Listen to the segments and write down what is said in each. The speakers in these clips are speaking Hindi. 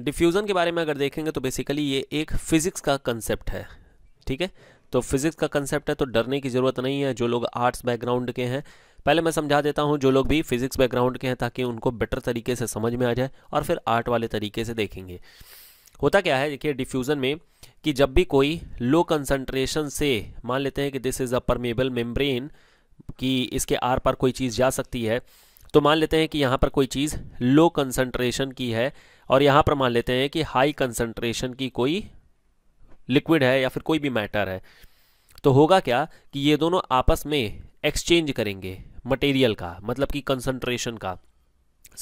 डिफ्यूज़न के बारे में अगर देखेंगे तो बेसिकली ये एक फिज़िक्स का कंसेप्ट है ठीक है तो फिज़िक्स का कंसेप्ट है तो डरने की ज़रूरत नहीं है जो लोग आर्ट्स बैकग्राउंड के हैं पहले मैं समझा देता हूँ जो लोग भी फिज़िक्स बैकग्राउंड के हैं ताकि उनको बेटर तरीके से समझ में आ जाए और फिर आर्ट वाले तरीके से देखेंगे होता क्या है देखिए डिफ्यूज़न में कि जब भी कोई लो कंसनट्रेशन से मान लेते हैं कि this is a permeable membrane कि इसके आर पर कोई चीज़ जा सकती है तो मान लेते हैं कि यहाँ पर कोई चीज़ लो कंसनट्रेशन की है और यहाँ पर मान लेते हैं कि हाई कंसनट्रेशन की कोई लिक्विड है या फिर कोई भी मैटर है तो होगा क्या कि ये दोनों आपस में एक्सचेंज करेंगे मटेरियल का मतलब कि कंसनट्रेशन का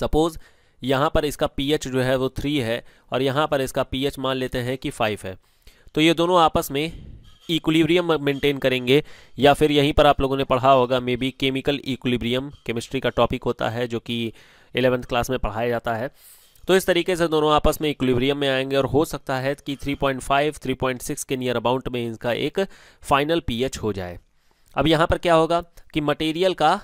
सपोज़ यहाँ पर इसका पीएच जो है वो थ्री है और यहाँ पर इसका पीएच मान लेते हैं कि फाइव है तो ये दोनों आपस में इक्विलिब्रियम मेंटेन करेंगे या फिर यहीं पर आप लोगों ने पढ़ा होगा maybe chemical equilibrium chemistry का टॉपिक होता है जो कि एलेवेंथ क्लास में पढ़ाया जाता है तो इस तरीके से दोनों आपस में इक्विलिब्रियम में आएंगे और हो सकता है कि 3.5 3.6 के नियर अबाउंट में इनका एक फाइनल पीएच हो जाए अब यहाँ पर क्या होगा कि मटेरियल का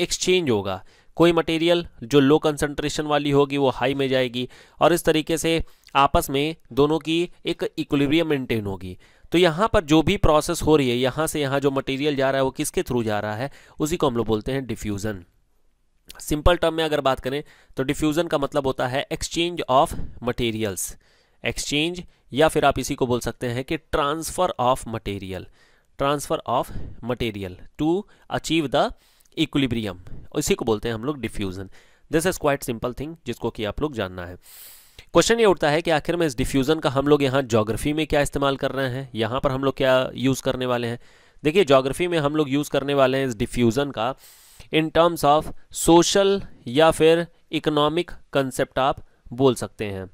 एक्सचेंज होगा कोई मटेरियल जो लो कंसंट्रेशन वाली होगी वो हाई में जाएगी और इस तरीके से आपस में दोनों की एक इक्विलिब्रियम मेंटेन होगी तो यहाँ पर जो भी प्रोसेस हो रही है यहाँ से यहाँ जो मटेरियल जा रहा है वो किसके थ्रू जा रहा है उसी को हम लोग बोलते हैं डिफ्यूज़न सिंपल टर्म में अगर बात करें तो डिफ्यूज़न का मतलब होता है एक्सचेंज ऑफ मटेरियल्स एक्सचेंज या फिर आप इसी को बोल सकते हैं कि transfer of material transfer of material to achieve the equilibrium इसी को बोलते हैं हम लोग diffusion this is quite simple thing जिसको कि आप लोग जानना है क्वेश्चन ये उठता है कि आखिर में इस डिफ्यूज़न का हम लोग यहाँ जोग्राफी में क्या इस्तेमाल कर रहे हैं यहाँ पर हम लोग क्या यूज़ करने वाले हैं देखिए जोग्राफी में हम लोग यूज़ करने वाले हैं इस डिफ्यूज़न का इन टर्म्स ऑफ सोशल या फिर इकोनॉमिक कंसेप्ट आप बोल सकते हैं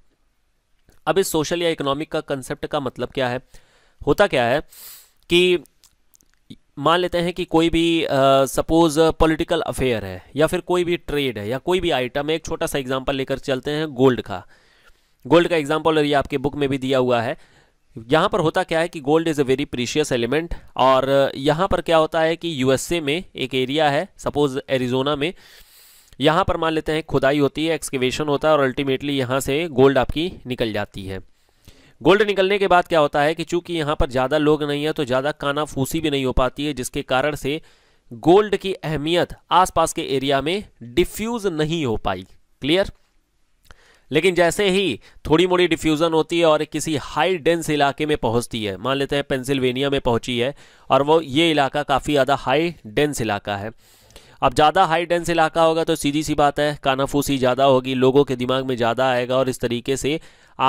अब इस सोशल या इकोनॉमिक का कंसेप्ट का मतलब क्या है होता क्या है कि मान लेते हैं कि कोई भी सपोज पॉलिटिकल अफेयर है या फिर कोई भी ट्रेड है या कोई भी आइटम एक छोटा सा एग्जांपल लेकर चलते हैं गोल्ड का गोल्ड का एग्जांपल और ये आपके बुक में भी दिया हुआ है यहाँ पर होता क्या है कि gold is a very precious element और यहाँ पर क्या होता है कि यूएसए में एक एरिया है सपोज एरिजोना में यहाँ पर मान लेते हैं खुदाई होती है एक्सकेवेशन होता है और अल्टीमेटली यहाँ से गोल्ड आपकी निकल जाती है गोल्ड निकलने के बाद क्या होता है कि चूंकि यहाँ पर ज़्यादा लोग नहीं है तो ज़्यादा काना फूसी भी नहीं हो पाती है जिसके कारण से गोल्ड की अहमियत आसपास के एरिया में डिफ्यूज़ नहीं हो पाई क्लियर लेकिन जैसे ही थोड़ी मोड़ी डिफ्यूज़न होती है और किसी हाई डेंस इलाके में पहुंचती है मान लेते हैं पेंसिल्वेनिया में पहुंची है और वो ये इलाका काफ़ी ज़्यादा हाई डेंस इलाका है अब ज़्यादा हाई डेंस इलाका होगा तो सीधी सी बात है कानाफूसी ज़्यादा होगी लोगों के दिमाग में ज़्यादा आएगा और इस तरीके से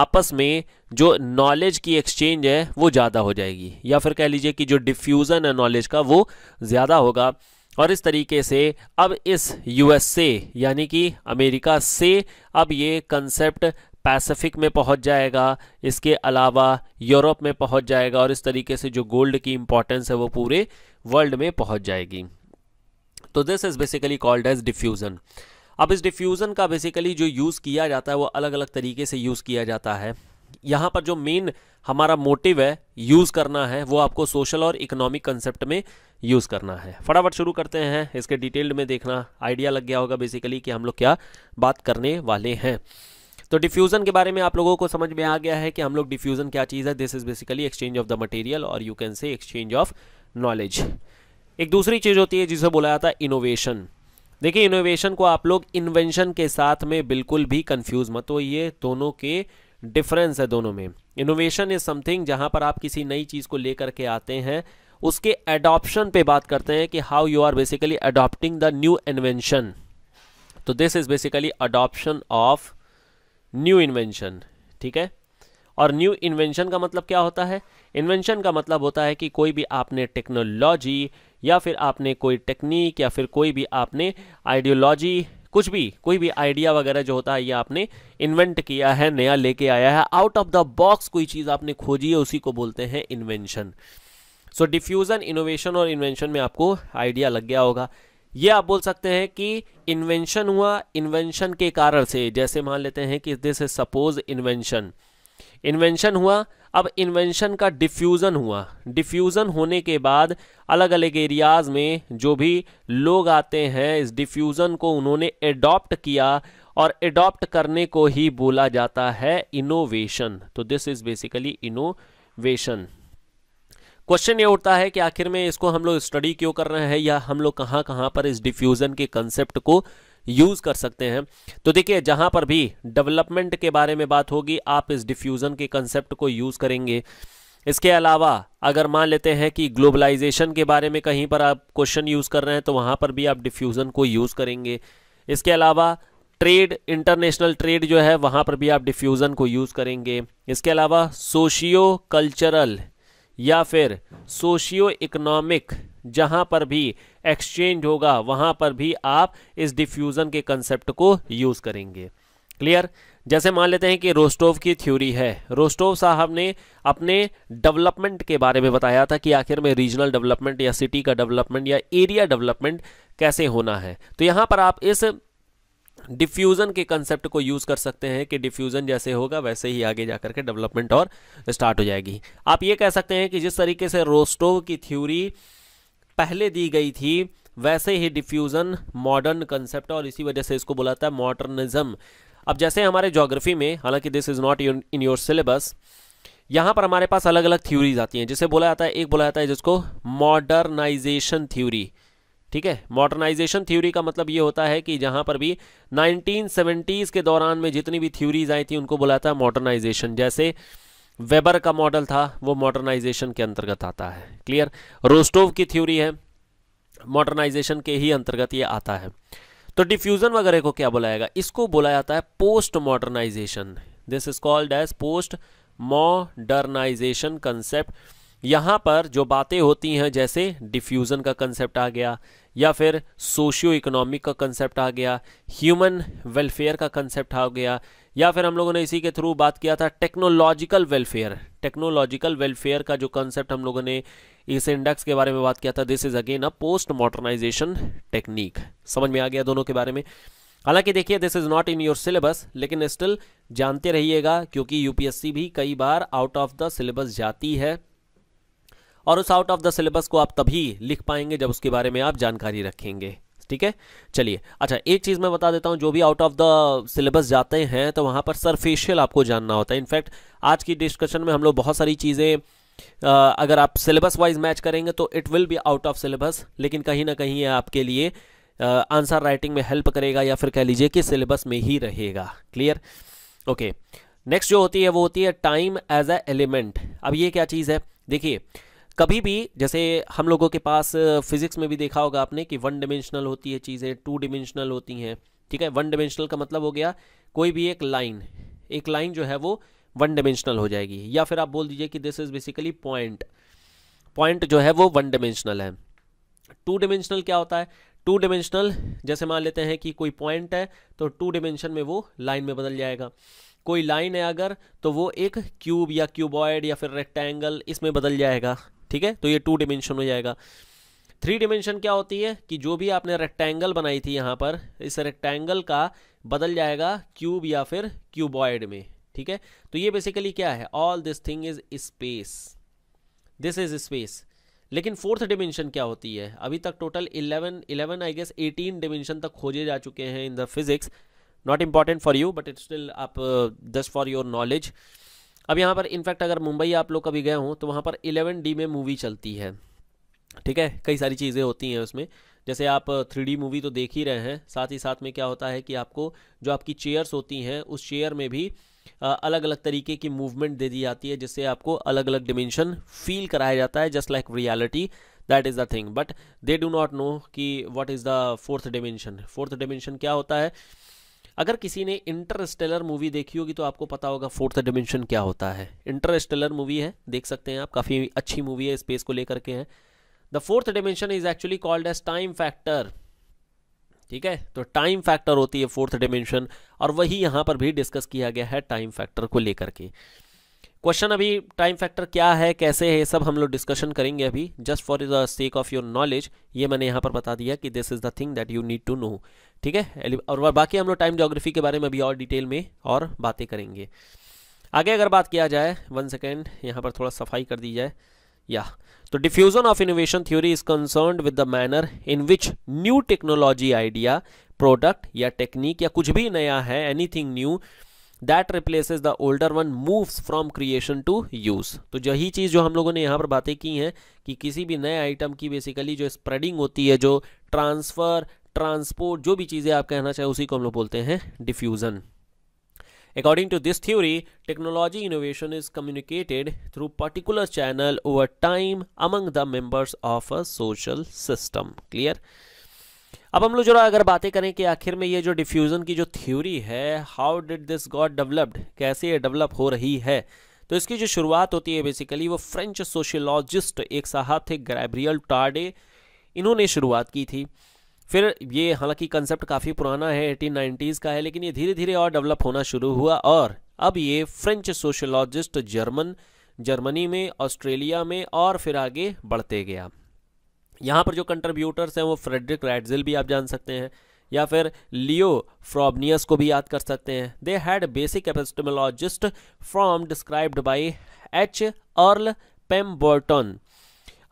आपस में जो नॉलेज की एक्सचेंज है वो ज़्यादा हो जाएगी या फिर कह लीजिए कि जो डिफ्यूज़न है नॉलेज का वो ज़्यादा होगा और इस तरीके से अब इस यूएसए यानी कि अमेरिका से अब ये कंसेप्ट पैसिफिक में पहुंच जाएगा इसके अलावा यूरोप में पहुंच जाएगा और इस तरीके से जो गोल्ड की इम्पॉर्टेंस है वो पूरे वर्ल्ड में पहुंच जाएगी तो this is basically called as diffusion अब इस डिफ्यूज़न का बेसिकली जो यूज़ किया जाता है वो अलग अलग तरीके से यूज़ किया जाता है यहाँ पर जो मेन हमारा मोटिव है यूज़ करना है वो आपको सोशल और इकोनॉमिक कंसेप्ट में यूज़ करना है फटाफट शुरू करते हैं इसके डिटेल्ड में देखना आइडिया लग गया होगा बेसिकली कि हम लोग क्या बात करने वाले हैं तो डिफ्यूज़न के बारे में आप लोगों को समझ में आ गया है कि हम लोग डिफ्यूज़न क्या चीज़ है this is basically exchange of the material और you can say exchange of knowledge एक दूसरी चीज़ होती है जिसे बोला जाता है इनोवेशन देखिए इनोवेशन को आप लोग इन्वेंशन के साथ में बिल्कुल भी कंफ्यूज मत होइए दोनों के डिफरेंस है दोनों में इनोवेशन इज समथिंग जहां पर आप किसी नई चीज़ को लेकर के आते हैं उसके एडॉप्शन पे बात करते हैं कि how you are basically adopting the new invention तो this is basically adoption of new invention ठीक है और न्यू इन्वेंशन का मतलब क्या होता है इन्वेंशन का मतलब होता है कि कोई भी आपने टेक्नोलॉजी या फिर आपने कोई टेक्निक या फिर कोई भी आपने आइडियोलॉजी कुछ भी कोई भी आइडिया वगैरह जो होता है ये आपने इन्वेंट किया है नया लेके आया है आउट ऑफ द बॉक्स कोई चीज़ आपने खोजी है उसी को बोलते हैं इन्वेंशन सो डिफ्यूज़न इनोवेशन और इन्वेंशन में आपको आइडिया लग गया होगा ये आप बोल सकते हैं कि इन्वेंशन हुआ इन्वेंशन के कारण से जैसे मान लेते हैं कि this is suppose invention invention हुआ अब इन्वेंशन का डिफ्यूज़न हुआ डिफ्यूज़न होने के बाद अलग अलग एरियाज़ में जो भी लोग आते हैं इस डिफ्यूज़न को उन्होंने एडॉप्ट किया और एडॉप्ट करने को ही बोला जाता है इनोवेशन तो this is basically innovation question ये उठता है कि आखिर में इसको हम लोग स्टडी क्यों कर रहे हैं या हम लोग कहाँ कहाँ पर इस डिफ्यूज़न के कंसेप्ट को यूज़ कर सकते हैं तो देखिए जहाँ पर भी डेवलपमेंट के बारे में बात होगी आप इस डिफ्यूज़न के कंसेप्ट को यूज़ करेंगे इसके अलावा अगर मान लेते हैं कि ग्लोबलाइजेशन के बारे में कहीं पर आप क्वेश्चन यूज़ कर रहे हैं तो वहाँ पर भी आप डिफ्यूज़न को यूज़ करेंगे इसके अलावा ट्रेड इंटरनेशनल ट्रेड जो है वहाँ पर भी आप डिफ्यूज़न को यूज़ करेंगे इसके अलावा सोशियो कल्चरल या फिर सोशियो इकोनॉमिक जहां पर भी एक्सचेंज होगा वहां पर भी आप इस डिफ्यूजन के कंसेप्ट को यूज करेंगे क्लियर जैसे मान लेते हैं कि रोस्टोव की थ्योरी है रोस्टोव साहब ने अपने डेवलपमेंट के बारे में बताया था कि आखिर में रीजनल डेवलपमेंट या सिटी का डेवलपमेंट या एरिया डेवलपमेंट कैसे होना है तो यहां पर आप इस डिफ्यूज़न के कंसेप्ट को यूज़ कर सकते हैं कि डिफ्यूज़न जैसे होगा वैसे ही आगे जाकर के डेवलपमेंट और स्टार्ट हो जाएगी आप ये कह सकते हैं कि जिस तरीके से रोस्टोव की थ्योरी पहले दी गई थी वैसे ही डिफ्यूज़न मॉडर्न कंसेप्ट और इसी वजह से इसको बुलाता है मॉडर्निज्म अब जैसे हमारे जोग्राफी में हालांकि this is not in your syllabus यहाँ पर हमारे पास अलग अलग थ्योरीज आती हैं जिसे बोला जाता है एक बोला जाता है जिसको मॉडर्नाइजेशन थ्योरी ठीक है मॉडर्नाइजेशन थ्योरी का मतलब ये होता है कि जहाँ पर भी 1970s के दौरान में जितनी भी थ्योरीज आई थी उनको बोला है मॉडर्नाइजेशन जैसे वेबर का मॉडल था वो मॉडर्नाइजेशन के अंतर्गत आता है क्लियर रोस्टोव की थ्योरी है मॉडर्नाइजेशन के ही अंतर्गत ये आता है तो डिफ्यूजन वगैरह को क्या बोला जाएगा इसको बोला जाता है post modernization this is called as post modernization concept यहाँ पर जो बातें होती हैं जैसे डिफ्यूज़न का कंसेप्ट आ गया या फिर सोशियो इकोनॉमिक का कंसेप्ट आ गया ह्यूमन वेलफेयर का कंसेप्ट आ गया या फिर हम लोगों ने इसी के थ्रू बात किया था टेक्नोलॉजिकल वेलफेयर टेक्नोलॉजिकल वेलफेयर का जो कंसेप्ट हम लोगों ने इस इंडेक्स के बारे में बात किया था this is again a post modernization technique समझ में आ गया दोनों के बारे में हालांकि देखिए this is not in your syllabus लेकिन स्टिल जानते रहिएगा क्योंकि यूपीएससी भी कई बार आउट ऑफ द सिलेबस जाती है और उस आउट ऑफ द सिलेबस को आप तभी लिख पाएंगे जब उसके बारे में आप जानकारी रखेंगे ठीक है चलिए अच्छा एक चीज़ मैं बता देता हूँ जो भी आउट ऑफ द सिलेबस जाते हैं तो वहाँ पर सरफेशियल आपको जानना होता है इनफैक्ट आज की डिस्कशन में हम लोग बहुत सारी चीज़ें अगर आप सिलेबस वाइज मैच करेंगे तो it will be out of syllabus लेकिन कहीं ना कहीं आपके लिए आंसर राइटिंग में हेल्प करेगा या फिर कह लीजिए कि सिलेबस में ही रहेगा क्लियर ओके नेक्स्ट जो होती है वो होती है टाइम एज ए एलिमेंट अब ये क्या चीज़ है देखिए कभी भी जैसे हम लोगों के पास फिजिक्स में भी देखा होगा आपने कि वन डिमेंशनल होती है चीज़ें टू डिमेंशनल होती हैं ठीक है वन डिमेंशनल का मतलब हो गया कोई भी एक लाइन एक लाइन जो है वो वन डिमेंशनल हो जाएगी या फिर आप बोल दीजिए कि this is basically point point जो है वो वन डिमेंशनल है टू डिमेंशनल क्या होता है टू डिमेंशनल जैसे मान लेते हैं कि कोई पॉइंट है तो टू डिमेंशन में वो लाइन में बदल जाएगा कोई लाइन है अगर तो वो एक क्यूब या क्यूबॉयड या फिर रेक्टेंगल इसमें बदल जाएगा ठीक है तो ये टू डिमेंशन हो जाएगा थ्री डिमेंशन क्या होती है कि जो भी आपने रेक्टेंगल बनाई थी यहाँ पर इस रेक्टेंगल का बदल जाएगा क्यूब या फिर क्यूबॉयड में ठीक है तो ये बेसिकली क्या है all this thing is space this is space लेकिन फोर्थ डिमेंशन क्या होती है अभी तक total eleven eleven I guess eighteen dimension तक खोजे जा चुके हैं in the physics not important for you but it still आप जस्ट फॉर योर नॉलेज अब यहाँ पर इनफैक्ट अगर मुंबई आप लोग कभी गए हों तो वहाँ पर इलेवन डी में मूवी चलती है ठीक है कई सारी चीज़ें होती हैं उसमें जैसे आप थ्री मूवी तो देख ही रहे हैं साथ ही साथ में क्या होता है कि आपको जो आपकी चेयर्स होती हैं उस चेयर में भी अलग अलग तरीके की मूवमेंट दे दी जाती है जिससे आपको अलग अलग डिमेंशन फील कराया जाता है just like reality that is the thing but they do not know कि what is the fourth dimension fourth dimension क्या होता है अगर किसी ने इंटरस्टेलर मूवी देखी होगी तो आपको पता होगा फोर्थ डिमेंशन क्या होता है इंटरस्टेलर मूवी है देख सकते हैं आप काफ़ी अच्छी मूवी है स्पेस को लेकर के है the fourth dimension is actually called as time factor ठीक है तो टाइम फैक्टर होती है फोर्थ डिमेंशन और वही यहाँ पर भी डिस्कस किया गया है टाइम फैक्टर को लेकर के क्वेश्चन अभी टाइम फैक्टर क्या है कैसे है सब हम लोग डिस्कशन करेंगे अभी just for the sake of your knowledge ये मैंने यहाँ पर बता दिया कि this is the thing that you need to know ठीक है और बाकी हम लोग टाइम जोग्राफी के बारे में अभी और डिटेल में और बातें करेंगे आगे अगर बात किया जाए वन सेकेंड यहाँ पर थोड़ा सफाई कर दी जाए या तो diffusion of innovation theory is concern with the manner in which new technology idea product या टेक्निक या कुछ भी नया है anything new that replaces the older one move from creation to use तो यही चीज जो हम लोगों ने यहां पर बातें की हैं कि किसी भी नए आइटम की बेसिकली जो स्प्रेडिंग होती है जो ट्रांसफर ट्रांसपोर्ट जो भी चीजें आप कहना चाहें उसी को हम लोग बोलते हैं diffusion according to this theory technology innovation is communicated through particular channel over time among the members of a social system clear अब हम लोग जरा अगर बातें करें कि आखिर में ये जो डिफ्यूज़न की जो थ्योरी है how did this got developed कैसे ये डेवलप हो रही है तो इसकी जो शुरुआत होती है बेसिकली वो फ्रेंच सोशियोलॉजिस्ट एक साहब थे ग्रेब्रियल टार्डे इन्होंने शुरुआत की थी फिर ये हालांकि कंसेप्ट काफ़ी पुराना है एटीन का है लेकिन ये धीरे धीरे और डेवलप होना शुरू हुआ और अब ये फ्रेंच सोशोलॉजिस्ट जर्मन जर्मनी में ऑस्ट्रेलिया में और फिर आगे बढ़ते गया यहाँ पर जो कंट्रीब्यूटर्स हैं वो फ्रेडरिक रैडजिल भी आप जान सकते हैं या फिर लियो फ्रॉबनियस को भी याद कर सकते हैं they had basic epistemologist from described by H Earl Pemberton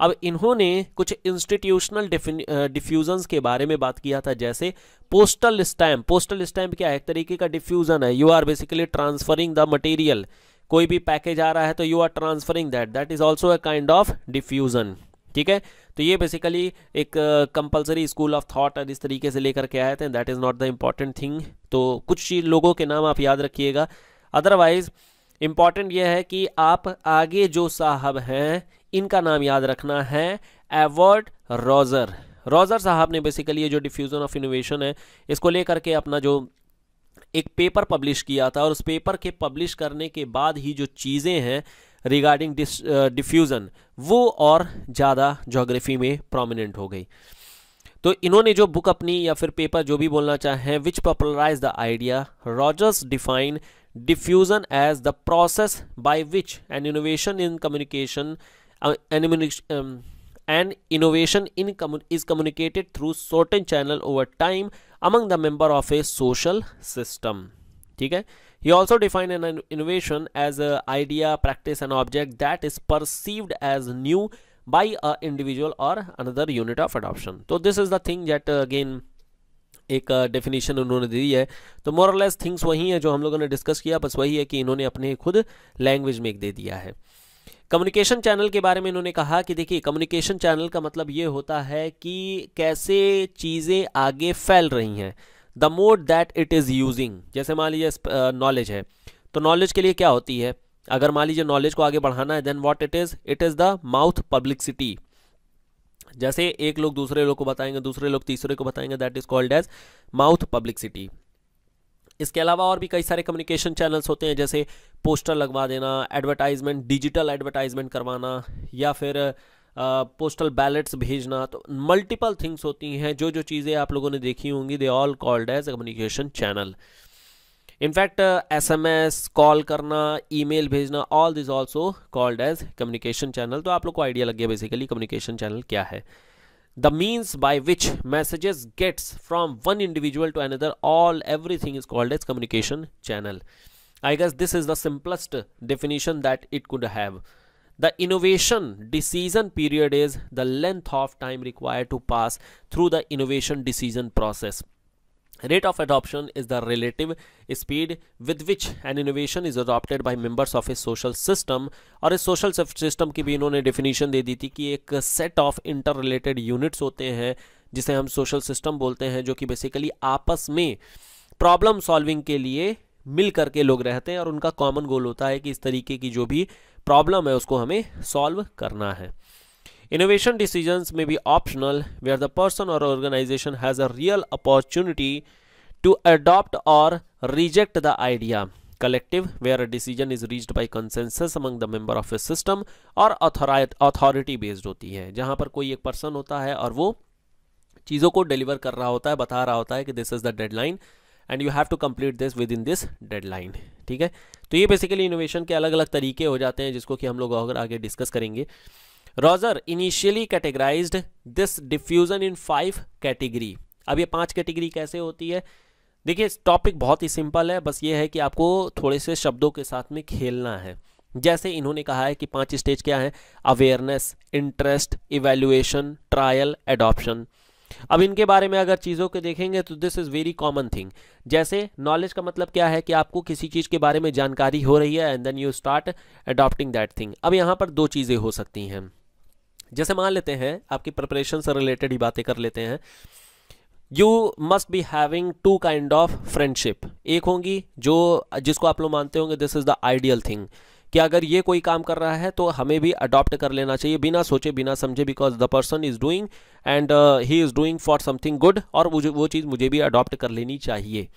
अब इन्होंने कुछ इंस्टीट्यूशनल डिफ्यूजन्स के बारे में बात किया था जैसे पोस्टल स्टैम्प पोस्टल स्टैम्प क्या है एक तरीके का डिफ्यूजन है you are basically transferring the material कोई भी पैकेज आ रहा है तो you are transferring that that is also a kind of diffusion ठीक है तो ये बेसिकली एक कंपलसरी स्कूल ऑफ थॉट और इस तरीके से लेकर के आए थे that is not the important thing तो कुछ लोगों के नाम आप याद रखिएगा अदरवाइज इम्पॉर्टेंट यह है कि आप आगे जो साहब हैं इनका नाम याद रखना है एवर्ड रॉजर रॉजर साहब ने बेसिकली ये जो डिफ्यूज़न ऑफ इनोवेशन है इसको लेकर के अपना जो एक पेपर पब्लिश किया था और उस पेपर के पब्लिश करने के बाद ही जो चीज़ें हैं रिगार्डिंग डिफ्यूज़न uh, वो और ज़्यादा जोग्राफी में प्रोमिनेंट हो गई तो इन्होंने जो बुक अपनी या फिर पेपर जो भी बोलना चाहे which popularize the idea Rogers define diffusion as the process by which an innovation in communication an innovation in is communicated through certain channel over time among the member of a social system ठीक है He also defined an innovation as an idea, practice, and object that is perceived as new by a individual or another unit of adoption. So this is the thing that uh, again एक डेफिनेशन उन्होंने दी है तो मोरलेस थिंग्स वही है जो हम लोगों ने डिस्कस किया बस वही है कि इन्होंने अपने खुद लैंग्वेज में एक दे दिया है कम्युनिकेशन चैनल के बारे में इन्होंने कहा कि देखिए कम्युनिकेशन चैनल का मतलब ये होता है कि कैसे चीज़ें आगे फैल रही हैं the mode that it is using जैसे मान लीजिए नॉलेज है तो नॉलेज के लिए क्या होती है अगर मान लीजिए नॉलेज को आगे बढ़ाना है then what it is it is the mouth city जैसे एक लोग दूसरे लोग को बताएंगे दूसरे लोग तीसरे को बताएंगे that is called as mouth city इसके अलावा और भी कई सारे कम्युनिकेशन चैनल्स होते हैं जैसे पोस्टर लगवा देना एडवर्टाइजमेंट डिजिटल एडवर्टाइजमेंट करवाना या फिर पोस्टल बैलेट्स भेजना तो मल्टीपल थिंग्स होती हैं जो जो चीज़ें आप लोगों ने देखी होंगी they all called as communication channel in fact S M S call करना ई मेल भेजना all these also called as communication channel तो आप लोग को आइडिया लग गया बेसिकली कम्युनिकेशन चैनल क्या है the means by which messages gets from one individual to another all every thing is called as communication channel I guess this is the simplest definition that it could have The innovation decision period is the length of time required to pass through the innovation decision process. Rate of adoption is the relative speed with which an innovation is adopted by members of a social system और इस social system की भी इन्होंने definition दे दी थी कि एक set of interrelated units होते हैं जिसे हम social system बोलते हैं जो कि basically आपस में problem solving के लिए मिल करके लोग रहते हैं और उनका common goal होता है कि इस तरीके की जो भी प्रॉब्लम है उसको हमें सॉल्व करना है इनोवेशन डिसीजंस में भी ऑप्शनल वेयर द पर्सन और organization has a real opportunity to adopt और reject the idea way are a decision is reach by consensus among the member of a system और अथॉरिटी बेस्ड होती है जहां पर कोई एक पर्सन होता है और वो चीज़ों को डिलीवर कर रहा होता है बता रहा होता है कि this is the deadline and you have to complete this within this deadline ठीक है तो ये बेसिकली इनोवेशन के अलग अलग तरीके हो जाते हैं जिसको कि हम लोग और आगे डिस्कस करेंगे Roger initially categorize this diffusion in five category अब ये पांच कैटेगरी कैसे होती है देखिए टॉपिक बहुत ही सिंपल है बस ये है कि आपको थोड़े से शब्दों के साथ में खेलना है जैसे इन्होंने कहा है कि पांच स्टेज क्या है awareness interest evaluation trial adoption अब इनके बारे में अगर चीज़ों के देखेंगे तो this is very common thing जैसे नॉलेज का मतलब क्या है कि आपको किसी चीज़ के बारे में जानकारी हो रही है and then you start adopting that thing अब यहाँ पर दो चीज़ें हो सकती हैं जैसे मान लेते हैं आपकी प्रिपरेशन से रिलेटेड ही बातें कर लेते हैं you must be having two kind of friendship एक होंगी जो जिसको आप लोग मानते होंगे this is the ideal thing कि अगर ये कोई काम कर रहा है तो हमें भी अडॉप्ट कर लेना चाहिए बिना सोचे बिना समझे because the person is doing and he is doing for something good और मुझे वो चीज़ मुझे भी अडॉप्ट कर लेनी चाहिए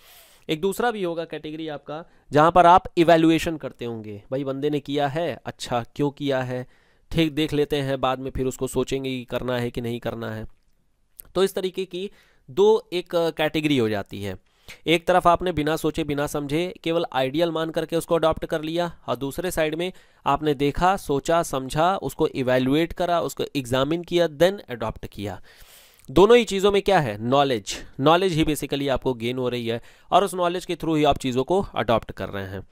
एक दूसरा भी होगा कैटेगरी आपका जहाँ पर आप इवेल्युएशन करते होंगे भाई बंदे ने किया है अच्छा क्यों किया है ठीक देख लेते हैं बाद में फिर उसको सोचेंगे कि करना है कि नहीं करना है तो इस तरीके की दो एक कैटेगरी uh, हो जाती है एक तरफ आपने बिना सोचे बिना समझे केवल आइडियल मान करके उसको अडॉप्ट कर लिया और दूसरे साइड में आपने देखा सोचा समझा उसको इवेल्युएट करा उसको एग्जामिन किया देन अडॉप्ट किया दोनों ही चीज़ों में क्या है नॉलेज नॉलेज ही बेसिकली आपको गेन हो रही है और उस नॉलेज के थ्रू ही आप चीज़ों को अडॉप्ट कर रहे हैं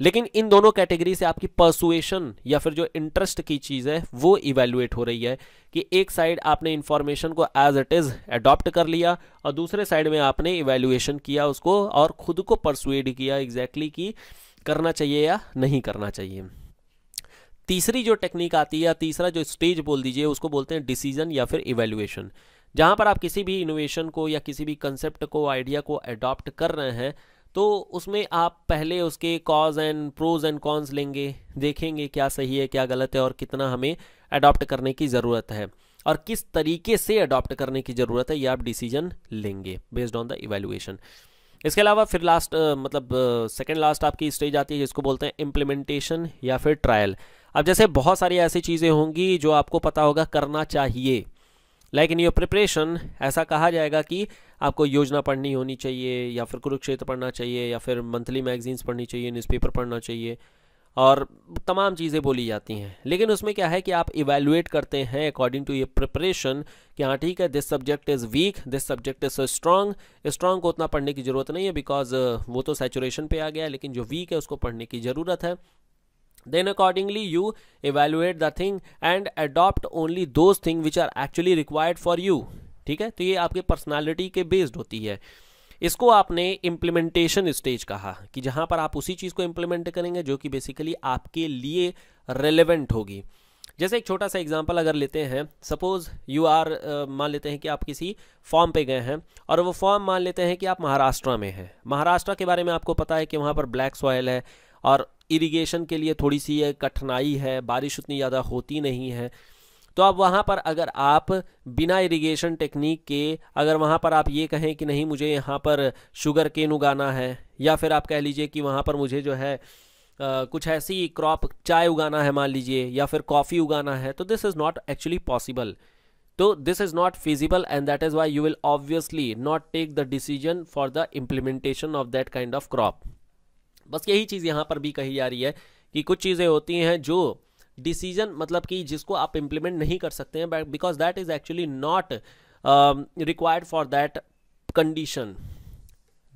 लेकिन इन दोनों कैटेगरी से आपकी परसुएशन या फिर जो इंटरेस्ट की चीज़ है वो इवेल्युएट हो रही है कि एक साइड आपने इन्फॉर्मेशन को एज इट इज़ एडॉप्ट कर लिया और दूसरे साइड में आपने इवेल्युएशन किया उसको और ख़ुद को परसुएड किया एग्जैक्टली exactly कि करना चाहिए या नहीं करना चाहिए तीसरी जो टेक्निक आती है या तीसरा जो स्टेज बोल दीजिए उसको बोलते हैं डिसीजन या फिर इवेल्युएशन जहाँ पर आप किसी भी इनोवेशन को या किसी भी कंसेप्ट को आइडिया को एडॉप्ट कर रहे हैं तो उसमें आप पहले उसके cause and pros and cons लेंगे देखेंगे क्या सही है क्या गलत है और कितना हमें अडॉप्ट करने की ज़रूरत है और किस तरीके से अडॉप्ट करने की ज़रूरत है ये आप डिसीजन लेंगे बेस्ड ऑन द इवेलुएशन इसके अलावा फिर लास्ट मतलब सेकेंड लास्ट आपकी स्टेज आती है जिसको बोलते हैं इम्प्लीमेंटेशन या फिर ट्रायल अब जैसे बहुत सारी ऐसी चीज़ें होंगी जो आपको पता होगा करना चाहिए लाइक इन योर प्रिपरेशन ऐसा कहा जाएगा कि आपको योजना पढ़नी होनी चाहिए या फिर कुरुक्षेत्र पढ़ना चाहिए या फिर मंथली मैगजीन्स पढ़नी चाहिए न्यूज़पेपर पढ़ना चाहिए और तमाम चीज़ें बोली जाती हैं लेकिन उसमें क्या है कि आप इवेलुएट करते हैं अकॉर्डिंग टू ये प्रिपरेशन कि हाँ ठीक है this subject is weak this subject is strong strong को उतना पढ़ने की ज़रूरत नहीं है बिकॉज uh, वो तो सेचुरेशन पे आ गया है लेकिन जो वीक है उसको पढ़ने की ज़रूरत है then accordingly you evaluate the thing and adopt only those thing which are actually required for you ठीक है तो ये आपके पर्सनालिटी के बेस्ड होती है इसको आपने इम्प्लीमेंटेशन स्टेज कहा कि जहाँ पर आप उसी चीज़ को इम्प्लीमेंट करेंगे जो कि बेसिकली आपके लिए रेलेवेंट होगी जैसे एक छोटा सा एग्जांपल अगर लेते हैं सपोज़ यू आर मान लेते हैं कि आप किसी फॉर्म पे गए हैं और वो फॉर्म मान लेते हैं कि आप महाराष्ट्र में हैं महाराष्ट्र के बारे में आपको पता है कि वहाँ पर ब्लैक सॉयल है और इरिगेशन के लिए थोड़ी सी कठिनाई है बारिश उतनी ज़्यादा होती नहीं है तो अब वहाँ पर अगर आप बिना इरिगेशन टेक्निक के अगर वहाँ पर आप ये कहें कि नहीं मुझे यहाँ पर शुगर केन उगाना है या फिर आप कह लीजिए कि वहाँ पर मुझे जो है Uh, कुछ ऐसी क्रॉप चाय उगाना है मान लीजिए या फिर कॉफ़ी उगाना है तो this is not actually possible तो this is not feasible and that is why you will obviously not take the decision for the implementation of that kind of crop बस यही चीज़ यहाँ पर भी कही जा रही है कि कुछ चीज़ें होती हैं जो डिसीजन मतलब कि जिसको आप इम्प्लीमेंट नहीं कर सकते हैं because that is actually not required for that condition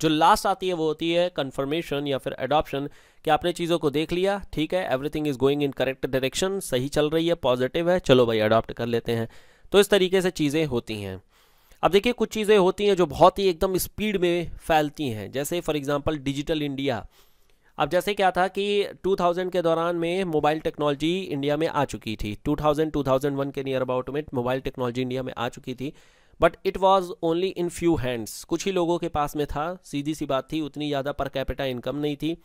जो लास्ट आती है वो होती है कन्फर्मेशन या फिर एडॉप्शन कि आपने चीज़ों को देख लिया ठीक है everything is going in correct direction सही चल रही है पॉजिटिव है चलो भाई अडॉप्ट कर लेते हैं तो इस तरीके से चीज़ें होती हैं अब देखिए कुछ चीज़ें होती हैं जो बहुत ही एकदम स्पीड में फैलती हैं जैसे फॉर एग्जांपल डिजिटल इंडिया अब जैसे क्या था कि 2000 के दौरान में मोबाइल टेक्नोलॉजी इंडिया में आ चुकी थी 2000 2001 के नियर अबाउट में मोबाइल टेक्नोलॉजी इंडिया में आ चुकी थी but it was only in few hands कुछ ही लोगों के पास में था सीधी सी बात थी उतनी ज़्यादा पर कैपिटा इनकम नहीं थी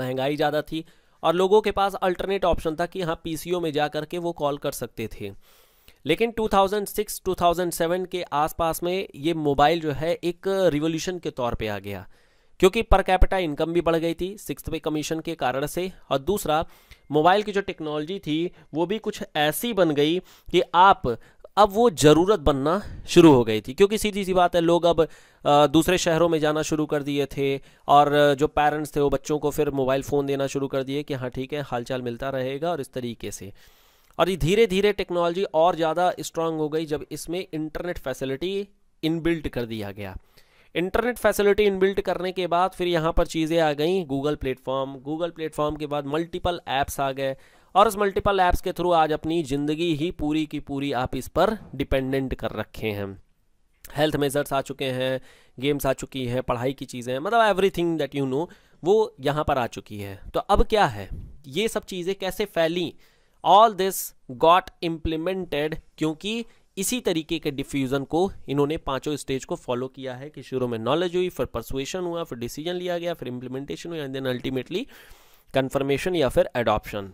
महंगाई ज़्यादा थी और लोगों के पास अल्टरनेट ऑप्शन था कि हाँ पी में जा करके वो कॉल कर सकते थे लेकिन 2006 2007 के आसपास में ये मोबाइल जो है एक रिवोल्यूशन के तौर पे आ गया क्योंकि पर कैपिटा इनकम भी बढ़ गई थी सिक्स पे कमीशन के कारण से और दूसरा मोबाइल की जो टेक्नोलॉजी थी वो भी कुछ ऐसी बन गई कि आप अब वो ज़रूरत बनना शुरू हो गई थी क्योंकि सीधी सी बात है लोग अब दूसरे शहरों में जाना शुरू कर दिए थे और जो पेरेंट्स थे वो बच्चों को फिर मोबाइल फ़ोन देना शुरू कर दिए कि हाँ ठीक है हालचाल मिलता रहेगा और इस तरीके से और ये धीरे धीरे टेक्नोलॉजी और ज़्यादा स्ट्रांग हो गई जब इसमें इंटरनेट फैसिलिटी इनबिल्ट कर दिया गया इंटरनेट फैसिलिटी इनबिल्ट करने के बाद फिर यहाँ पर चीज़ें आ गई गूगल प्लेटफॉर्म गूगल प्लेटफॉर्म के बाद मल्टीपल ऐप्स आ गए और उस मल्टीपल ऐप्स के थ्रू आज अपनी ज़िंदगी ही पूरी की पूरी आप इस पर डिपेंडेंट कर रखे हैं हेल्थ मेजर्स आ चुके हैं गेम्स आ चुकी हैं पढ़ाई की चीज़ें मतलब एवरीथिंग दैट यू नो वो यहाँ पर आ चुकी है तो अब क्या है ये सब चीज़ें कैसे फैली ऑल दिस गॉट इम्प्लीमेंटेड क्योंकि इसी तरीके के डिफ्यूज़न को इन्होंने पांचों स्टेज को फॉलो किया है कि शुरू में नॉलेज हुई फिर परसुएशन हुआ फिर डिसीजन लिया गया फिर इम्प्लीमेंटेशन हुआ एंड देन अल्टीमेटली कन्फर्मेशन या फिर एडॉप्शन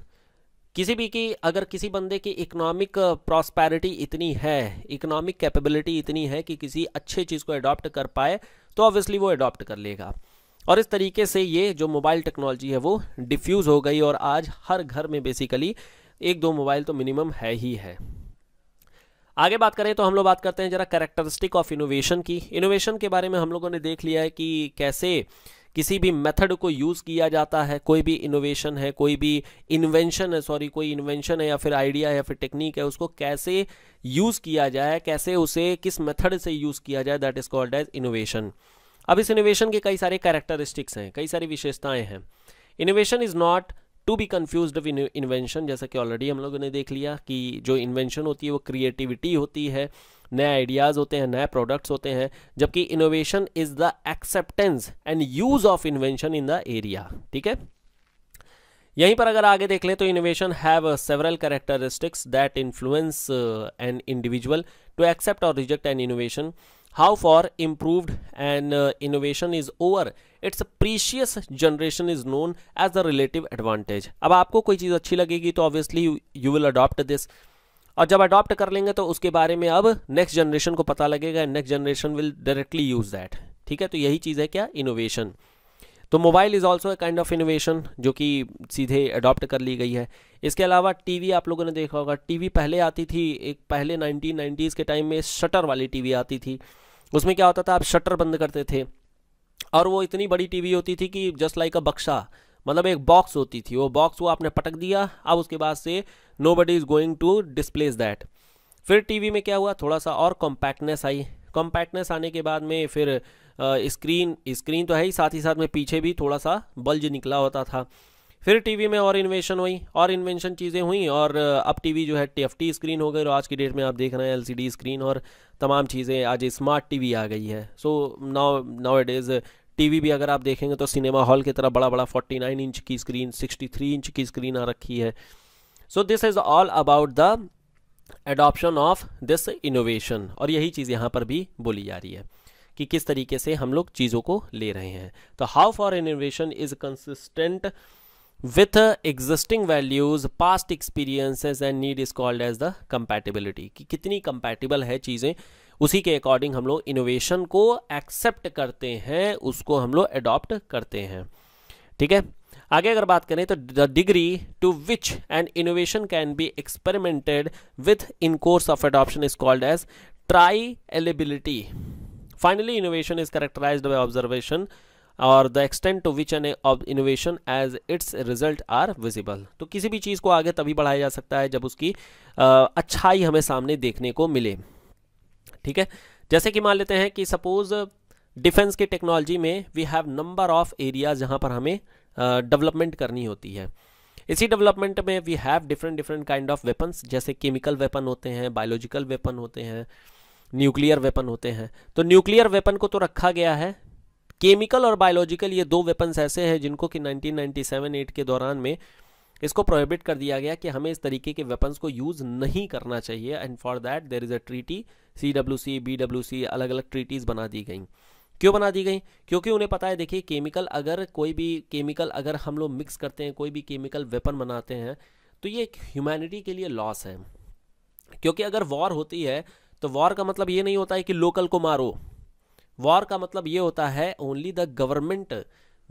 किसी भी की अगर किसी बंदे की इकोनॉमिक प्रॉस्पैरिटी uh, इतनी है इकोनॉमिक कैपेबिलिटी इतनी है कि किसी अच्छे चीज़ को अडॉप्ट कर पाए तो ऑब्वियसली वो अडॉप्ट कर लेगा और इस तरीके से ये जो मोबाइल टेक्नोलॉजी है वो डिफ्यूज़ हो गई और आज हर घर में बेसिकली एक दो मोबाइल तो मिनिमम है ही है आगे बात करें तो हम लोग बात करते हैं जरा करेक्टरिस्टिक ऑफ इनोवेशन की इनोवेशन के बारे में हम लोगों ने देख लिया है कि कैसे किसी भी मेथड को यूज़ किया जाता है कोई भी इनोवेशन है कोई भी इन्वेंशन है सॉरी कोई इन्वेंशन है या फिर आइडिया है या फिर टेक्निक है उसको कैसे यूज़ किया जाए कैसे उसे किस मेथड से यूज़ किया जाए that is called as innovation अब इस इनोवेशन के कई सारे कैरेक्टरिस्टिक्स हैं कई सारी विशेषताएं हैं innovation is not to be confuse invention जैसा कि ऑलरेडी हम लोगों ने देख लिया कि जो इन्वेंशन होती है वो क्रिएटिविटी होती है नए आइडियाज़ होते हैं नए प्रोडक्ट्स होते हैं जबकि innovation is the acceptance and use of invention in the area ठीक है यहीं पर अगर आगे देख ले तो innovation have several characteristics that influence an individual to accept और reject an innovation how for improved and innovation is over its precious generation is known as the relative advantage अब आपको कोई चीज़ अच्छी लगेगी तो obviously you will adopt this और जब अडॉप्ट कर लेंगे तो उसके बारे में अब नेक्स्ट जनरेशन को पता लगेगा next generation will directly use that ठीक है तो यही चीज़ है क्या इनोवेशन तो mobile is also a kind of innovation जो कि सीधे अडॉप्ट कर ली गई है इसके अलावा टीवी आप लोगों ने देखा होगा टीवी पहले आती थी एक पहले नाइनटीन नाइनटीज़ के टाइम में शटर वाली टीवी आती थी उसमें क्या होता था आप शटर बंद करते थे और वो इतनी बड़ी टीवी होती थी कि जस्ट लाइक अ बक्शा मतलब एक बॉक्स होती थी वो बॉक्स वो आपने पटक दिया अब उसके बाद से nobody is going to displace that फिर टीवी में क्या हुआ थोड़ा सा और कॉम्पैक्टनेस आई कॉम्पैक्टनेस आने के बाद में फिर स्क्रीन स्क्रीन तो है ही साथ ही साथ में पीछे भी थोड़ा सा बल्ज निकला होता था फिर टीवी में और इन्वेशन हुई और इन्वेंशन चीज़ें हुई और uh, अब टीवी जो है टी स्क्रीन हो गई और आज की डेट में आप देख रहे हैं एलसीडी स्क्रीन और तमाम चीज़ें आज स्मार्ट टीवी आ गई है so now now it is TV भी अगर आप देखेंगे तो सिनेमा हॉल की तरह बड़ा बड़ा 49 इंच की स्क्रीन 63 इंच की स्क्रीन आ रखी है so this is all about the adoption of this innovation और यही चीज़ यहाँ पर भी बोली जा रही है कि किस तरीके से हम लोग चीज़ों को ले रहे हैं तो how for innovation is consistent with existing values past experiences and need is called as the compatibility कि कितनी compatible है चीज़ें उसी के अकॉर्डिंग हम लोग इनोवेशन को एक्सेप्ट करते हैं उसको हम लोग एडॉप्ट करते हैं ठीक है आगे अगर बात करें तो the degree to which and innovation can be experimented with in course of adoption is called as trialability finally innovation is characterize by observation और the extent to which an of innovation as its result are visible तो किसी भी चीज़ को आगे तभी बढ़ाया जा सकता है जब उसकी अच्छाई हमें सामने देखने को मिले ठीक है जैसे कि मान लेते हैं कि सपोज डिफेंस की टेक्नोलॉजी में we have number of area जहाँ पर हमें डेवलपमेंट करनी होती है इसी डेवलपमेंट में we have different different kind of weapons जैसे केमिकल वेपन होते हैं बायोलॉजिकल वेपन होते हैं न्यूक्लियर वेपन होते हैं तो न्यूक्लियर वेपन को तो रखा गया है केमिकल और बायोलॉजिकल ये दो वेपन्स ऐसे हैं जिनको कि 1997-8 के दौरान में इसको प्रोहिबिट कर दिया गया कि हमें इस तरीके के वेपन्स को यूज़ नहीं करना चाहिए and for that there is a treaty C W C B W C अलग अलग ट्रीटीज़ बना दी गई क्यों बना दी गई क्योंकि उन्हें पता है देखिए केमिकल अगर कोई भी केमिकल अगर हम लोग मिक्स करते हैं कोई भी केमिकल वेपन बनाते हैं तो ये ह्यूमैनिटी के लिए लॉस है क्योंकि अगर वॉर होती है तो वॉर का मतलब ये नहीं होता है कि लोकल को मारो वॉर का मतलब ये होता है ओनली द गवर्नमेंट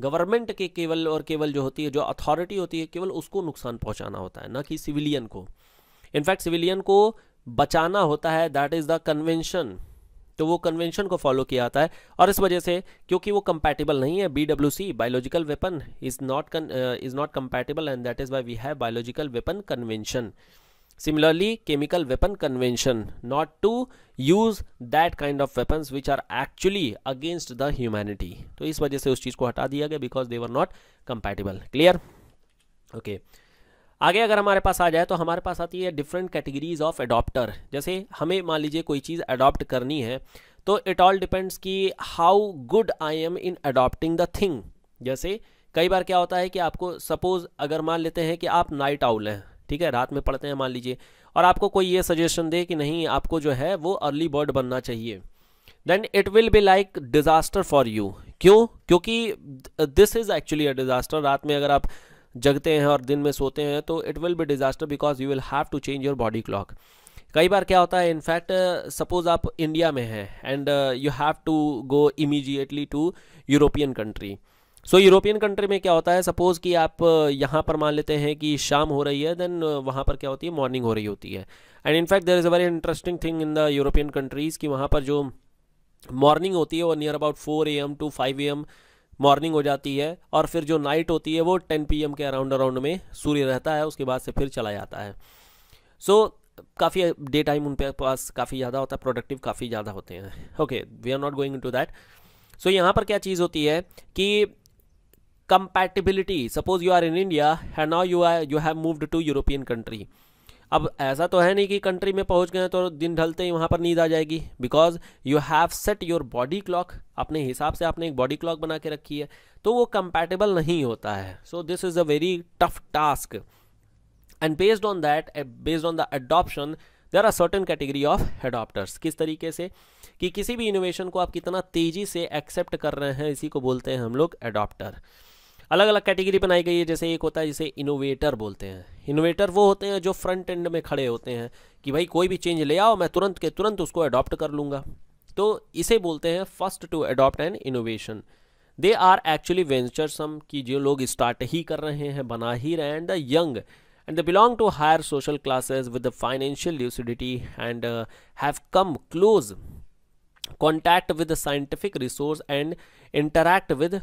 गवर्नमेंट के केवल और केवल जो होती है जो अथॉरिटी होती है केवल उसको नुकसान पहुंचाना होता है ना कि सिविलियन को इनफैक्ट सिविलियन को बचाना होता है दैट इज़ द कन्वेंशन तो वो कन्वेंशन को फॉलो किया जाता है और इस वजह से क्योंकि वो कंपैटिबल नहीं है B W C biological weapon is not is not compatible and that is why we have biological weapon convention Similarly, chemical weapon convention not to use that kind of weapons which are actually against the humanity. तो इस वजह से उस चीज़ को हटा दिया गया because they were not compatible. Clear? Okay. आगे अगर हमारे पास आ जाए तो हमारे पास आती है डिफरेंट कैटेगरीज ऑफ एडॉप्टर जैसे हमें मान लीजिए कोई चीज़ अडॉप्ट करनी है तो इट ऑल डिपेंड्स कि how good I am in adopting the thing जैसे कई बार क्या होता है कि आपको सपोज अगर मान लेते हैं कि आप नाइट आउल हैं ठीक है रात में पढ़ते हैं मान लीजिए और आपको कोई ये सजेशन दे कि नहीं आपको जो है वो अर्ली बर्ड बनना चाहिए then it will be like disaster for you क्यों क्योंकि this is actually a disaster रात में अगर आप जगते हैं और दिन में सोते हैं तो it will be disaster because you will have to change your body clock कई बार क्या होता है इनफैक्ट सपोज आप इंडिया में हैं and you have to go immediately to European country so European country में क्या होता है सपोज़ कि आप यहाँ पर मान लेते हैं कि शाम हो रही है देन वहाँ पर क्या होती है मॉर्निंग हो रही होती है and in fact there is a very interesting thing in the European countries कि वहाँ पर जो मॉर्निंग होती है वो near about four A M to five A M morning हो जाती है और फिर जो नाइट होती है वो टेन पी एम के अराउंड अराउंड में सूर्य रहता है उसके बाद से फिर चला जाता है सो so, काफ़ी डे टाइम उनके पास काफ़ी ज़्यादा होता है प्रोडक्टिव काफ़ी ज़्यादा होते हैं okay we are not going to that so यहाँ पर क्या चीज़ होती है कि compatibility suppose you are in India है now you are you have moved to European country अब ऐसा तो है नहीं कि कंट्री में पहुंच गए तो दिन ढलते ही वहाँ पर नींद आ जाएगी because you have set your body clock अपने हिसाब से आपने एक बॉडी क्लॉक बना के रखी है तो वो कंपैटिबल नहीं होता है so this is a very tough task and based on that based on the adoption there are certain category of adopters किस तरीके से कि किसी भी इनोवेशन को आप कितना तेज़ी से एक्सेप्ट कर रहे हैं इसी को बोलते हैं हम लोग एडॉप्टर अलग अलग कैटेगरी बनाई गई है जैसे एक होता है जिसे इनोवेटर बोलते हैं इनोवेटर वो होते हैं जो फ्रंट एंड में खड़े होते हैं कि भाई कोई भी चेंज ले आओ मैं तुरंत के तुरंत उसको अडॉप्ट कर लूँगा तो इसे बोलते हैं first to adopt and innovation they are actually venturesome कि जो लोग स्टार्ट ही कर रहे हैं बना ही रहे and the young and the belong to higher social classes with the financial lucidity and have come close contact with scientific resource and interact with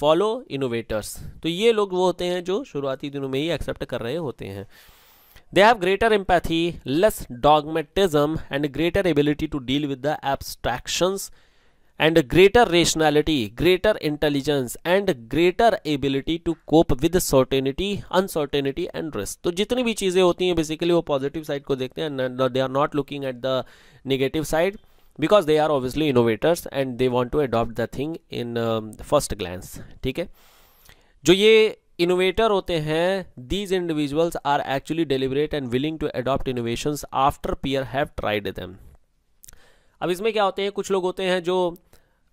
follow innovators तो ये लोग वो होते हैं जो शुरुआती दिनों में ही एक्सेप्ट कर रहे होते हैं they have greater empathy less dogmatism and greater ability to deal with the abstractions and greater rationality greater intelligence and greater ability to cope with certainty uncertainty and risk तो जितनी भी चीज़ें होती हैं बेसिकली वो पॉजिटिव साइड को देखते हैं they are not looking at the negative side because they are obviously innovators and they want to adopt the thing in first glance ठीक है जो ये इनोवेटर होते हैं these individuals are actually deliberate and willing to adopt innovations after peer have tried them अब इसमें क्या होते हैं कुछ लोग होते हैं जो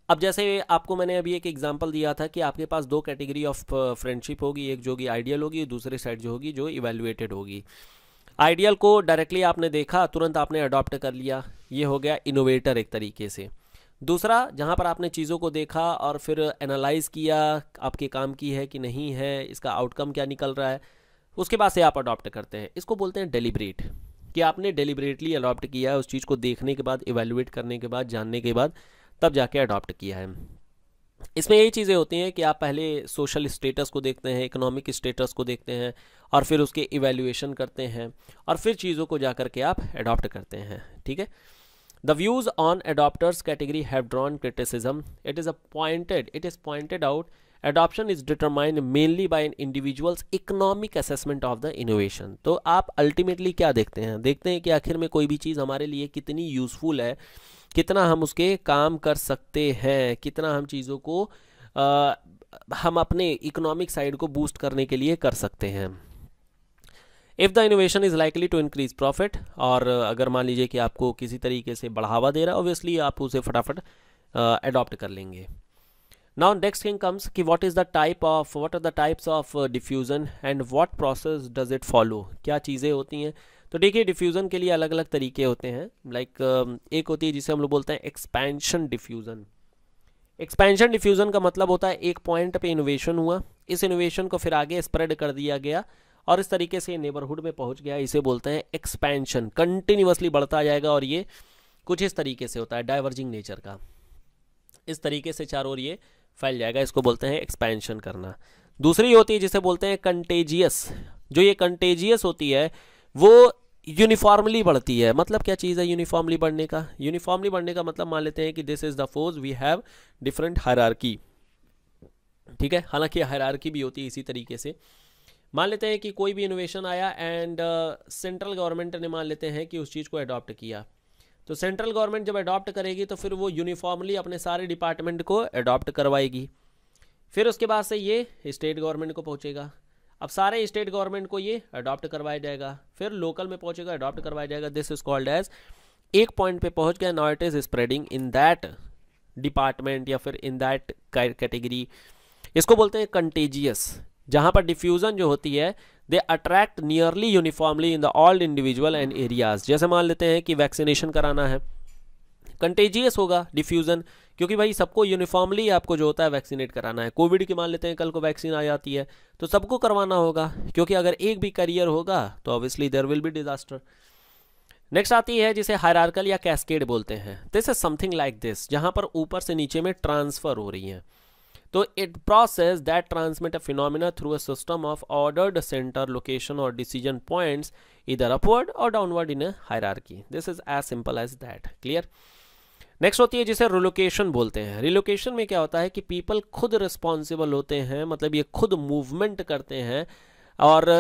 अब जैसे आपको मैंने अभी एक एग्जाम्पल दिया था कि आपके पास दो कैटेगरी ऑफ फ्रेंडशिप होगी एक जो कि आइडियल होगी दूसरी साइड जो होगी जो इवेल्युएटेड होगी आइडियल को डायरेक्टली आपने देखा तुरंत आपने अडॉप्ट कर लिया ये हो गया इनोवेटर एक तरीके से दूसरा जहाँ पर आपने चीज़ों को देखा और फिर एनालाइज किया आपके काम की है कि नहीं है इसका आउटकम क्या निकल रहा है उसके बाद से आप अडॉप्ट करते हैं इसको बोलते हैं डेलीब्रेट कि आपने डेलीब्रेटली अडॉप्ट किया है उस चीज़ को देखने के बाद इवेलुएट करने के बाद जानने के बाद तब जाके अडॉप्ट किया है इसमें यही चीज़ें होती हैं कि आप पहले सोशल स्टेटस को देखते हैं इकोनॉमिक स्टेटस को देखते हैं और फिर उसके इवेल्यूएशन करते हैं और फिर चीज़ों को जा करके आप एडॉप्ट करते हैं ठीक है the views on adopters category have drawn criticism it is a pointed it is pointed out adoption is determined mainly by an individuals economic assessment of the innovation तो आप अल्टीमेटली क्या देखते हैं देखते हैं कि आखिर में कोई भी चीज़ हमारे लिए कितनी यूज़फुल है कितना हम उसके काम कर सकते हैं कितना हम चीज़ों को आ, हम अपने इकोनॉमिक साइड को बूस्ट करने के लिए कर सकते हैं if the innovation is likely to increase profit और अगर मान लीजिए कि आपको किसी तरीके से बढ़ावा दे रहा है ऑब्वियसली आप उसे फटाफट एडॉप्ट कर लेंगे नाउ नेक्स्ट थिंग कम्स कि what is the type of what are the types of diffusion and what process does it follow क्या चीज़ें होती हैं तो देखिए डिफ्यूज़न के लिए अलग अलग तरीके होते हैं लाइक like, एक होती है जिसे हम लोग बोलते हैं एक्सपेंशन डिफ्यूज़न एक्सपेंशन डिफ्यूज़न का मतलब होता है एक पॉइंट पे इनोवेशन हुआ इस इनोवेशन को फिर आगे स्प्रेड कर दिया गया और इस तरीके से नेबरहुड में पहुंच गया इसे बोलते हैं एक्सपेंशन कंटिन्यूसली बढ़ता जाएगा और ये कुछ इस तरीके से होता है डाइवर्जिंग नेचर का इस तरीके से चारों ओर ये फैल जाएगा इसको बोलते हैं एक्सपेंशन करना दूसरी होती है जिसे बोलते हैं कंटेजियस जो ये कंटेजियस होती है वो यूनिफॉर्मली बढ़ती है मतलब क्या चीज़ है यूनिफॉर्मली बढ़ने का यूनिफॉर्मली बढ़ने का मतलब मान लेते हैं कि this is the force we have different hierarchy ठीक है हालांकि हरारकी भी होती है इसी तरीके से मान लेते हैं कि कोई भी इनोवेशन आया एंड सेंट्रल गवर्नमेंट ने मान लेते हैं कि उस चीज़ को अडॉप्ट किया तो सेंट्रल गवर्नमेंट जब अडॉप्ट करेगी तो फिर वो यूनिफॉर्मली अपने सारे डिपार्टमेंट को अडॉप्ट करवाएगी फिर उसके बाद से ये स्टेट गवर्नमेंट को पहुँचेगा अब सारे स्टेट गवर्नमेंट को ये अडॉप्ट करवाया जाएगा फिर लोकल में पहुँचेगा अडॉप्ट करवाया जाएगा दिस इज कॉल्ड एज एक पॉइंट पे पहुँच गया now it is spreading in that department या फिर इन दैट कैटेगरी इसको बोलते हैं कंटेजियस जहाँ पर डिफ्यूज़न जो होती है they attract nearly uniformly in the all individual and areas जैसे मान लेते हैं कि वैक्सीनेशन कराना है कंटेजियस होगा डिफ्यूज़न क्योंकि भाई सबको यूनिफॉर्मली आपको जो होता है वैक्सीनेट कराना है कोविड की मान लेते हैं कल को वैक्सीन आ जाती है तो सबको करवाना होगा क्योंकि अगर एक भी करियर होगा तो obviously there will be disaster next आती है जिसे हायरार्कल या कैस्केड बोलते हैं this is something like this जहाँ पर ऊपर से नीचे में ट्रांसफ़र हो रही है तो it process that transmit a phenomena through a system of ordered center location और डिसीजन पॉइंट्स इधर अपवर्ड और downward in a hierarchy this is as simple as that clear next होती है जिसे रिलोकेशन बोलते हैं रिलोकेशन में क्या होता है कि पीपल खुद रिस्पॉन्सिबल होते हैं मतलब ये खुद मूवमेंट करते हैं और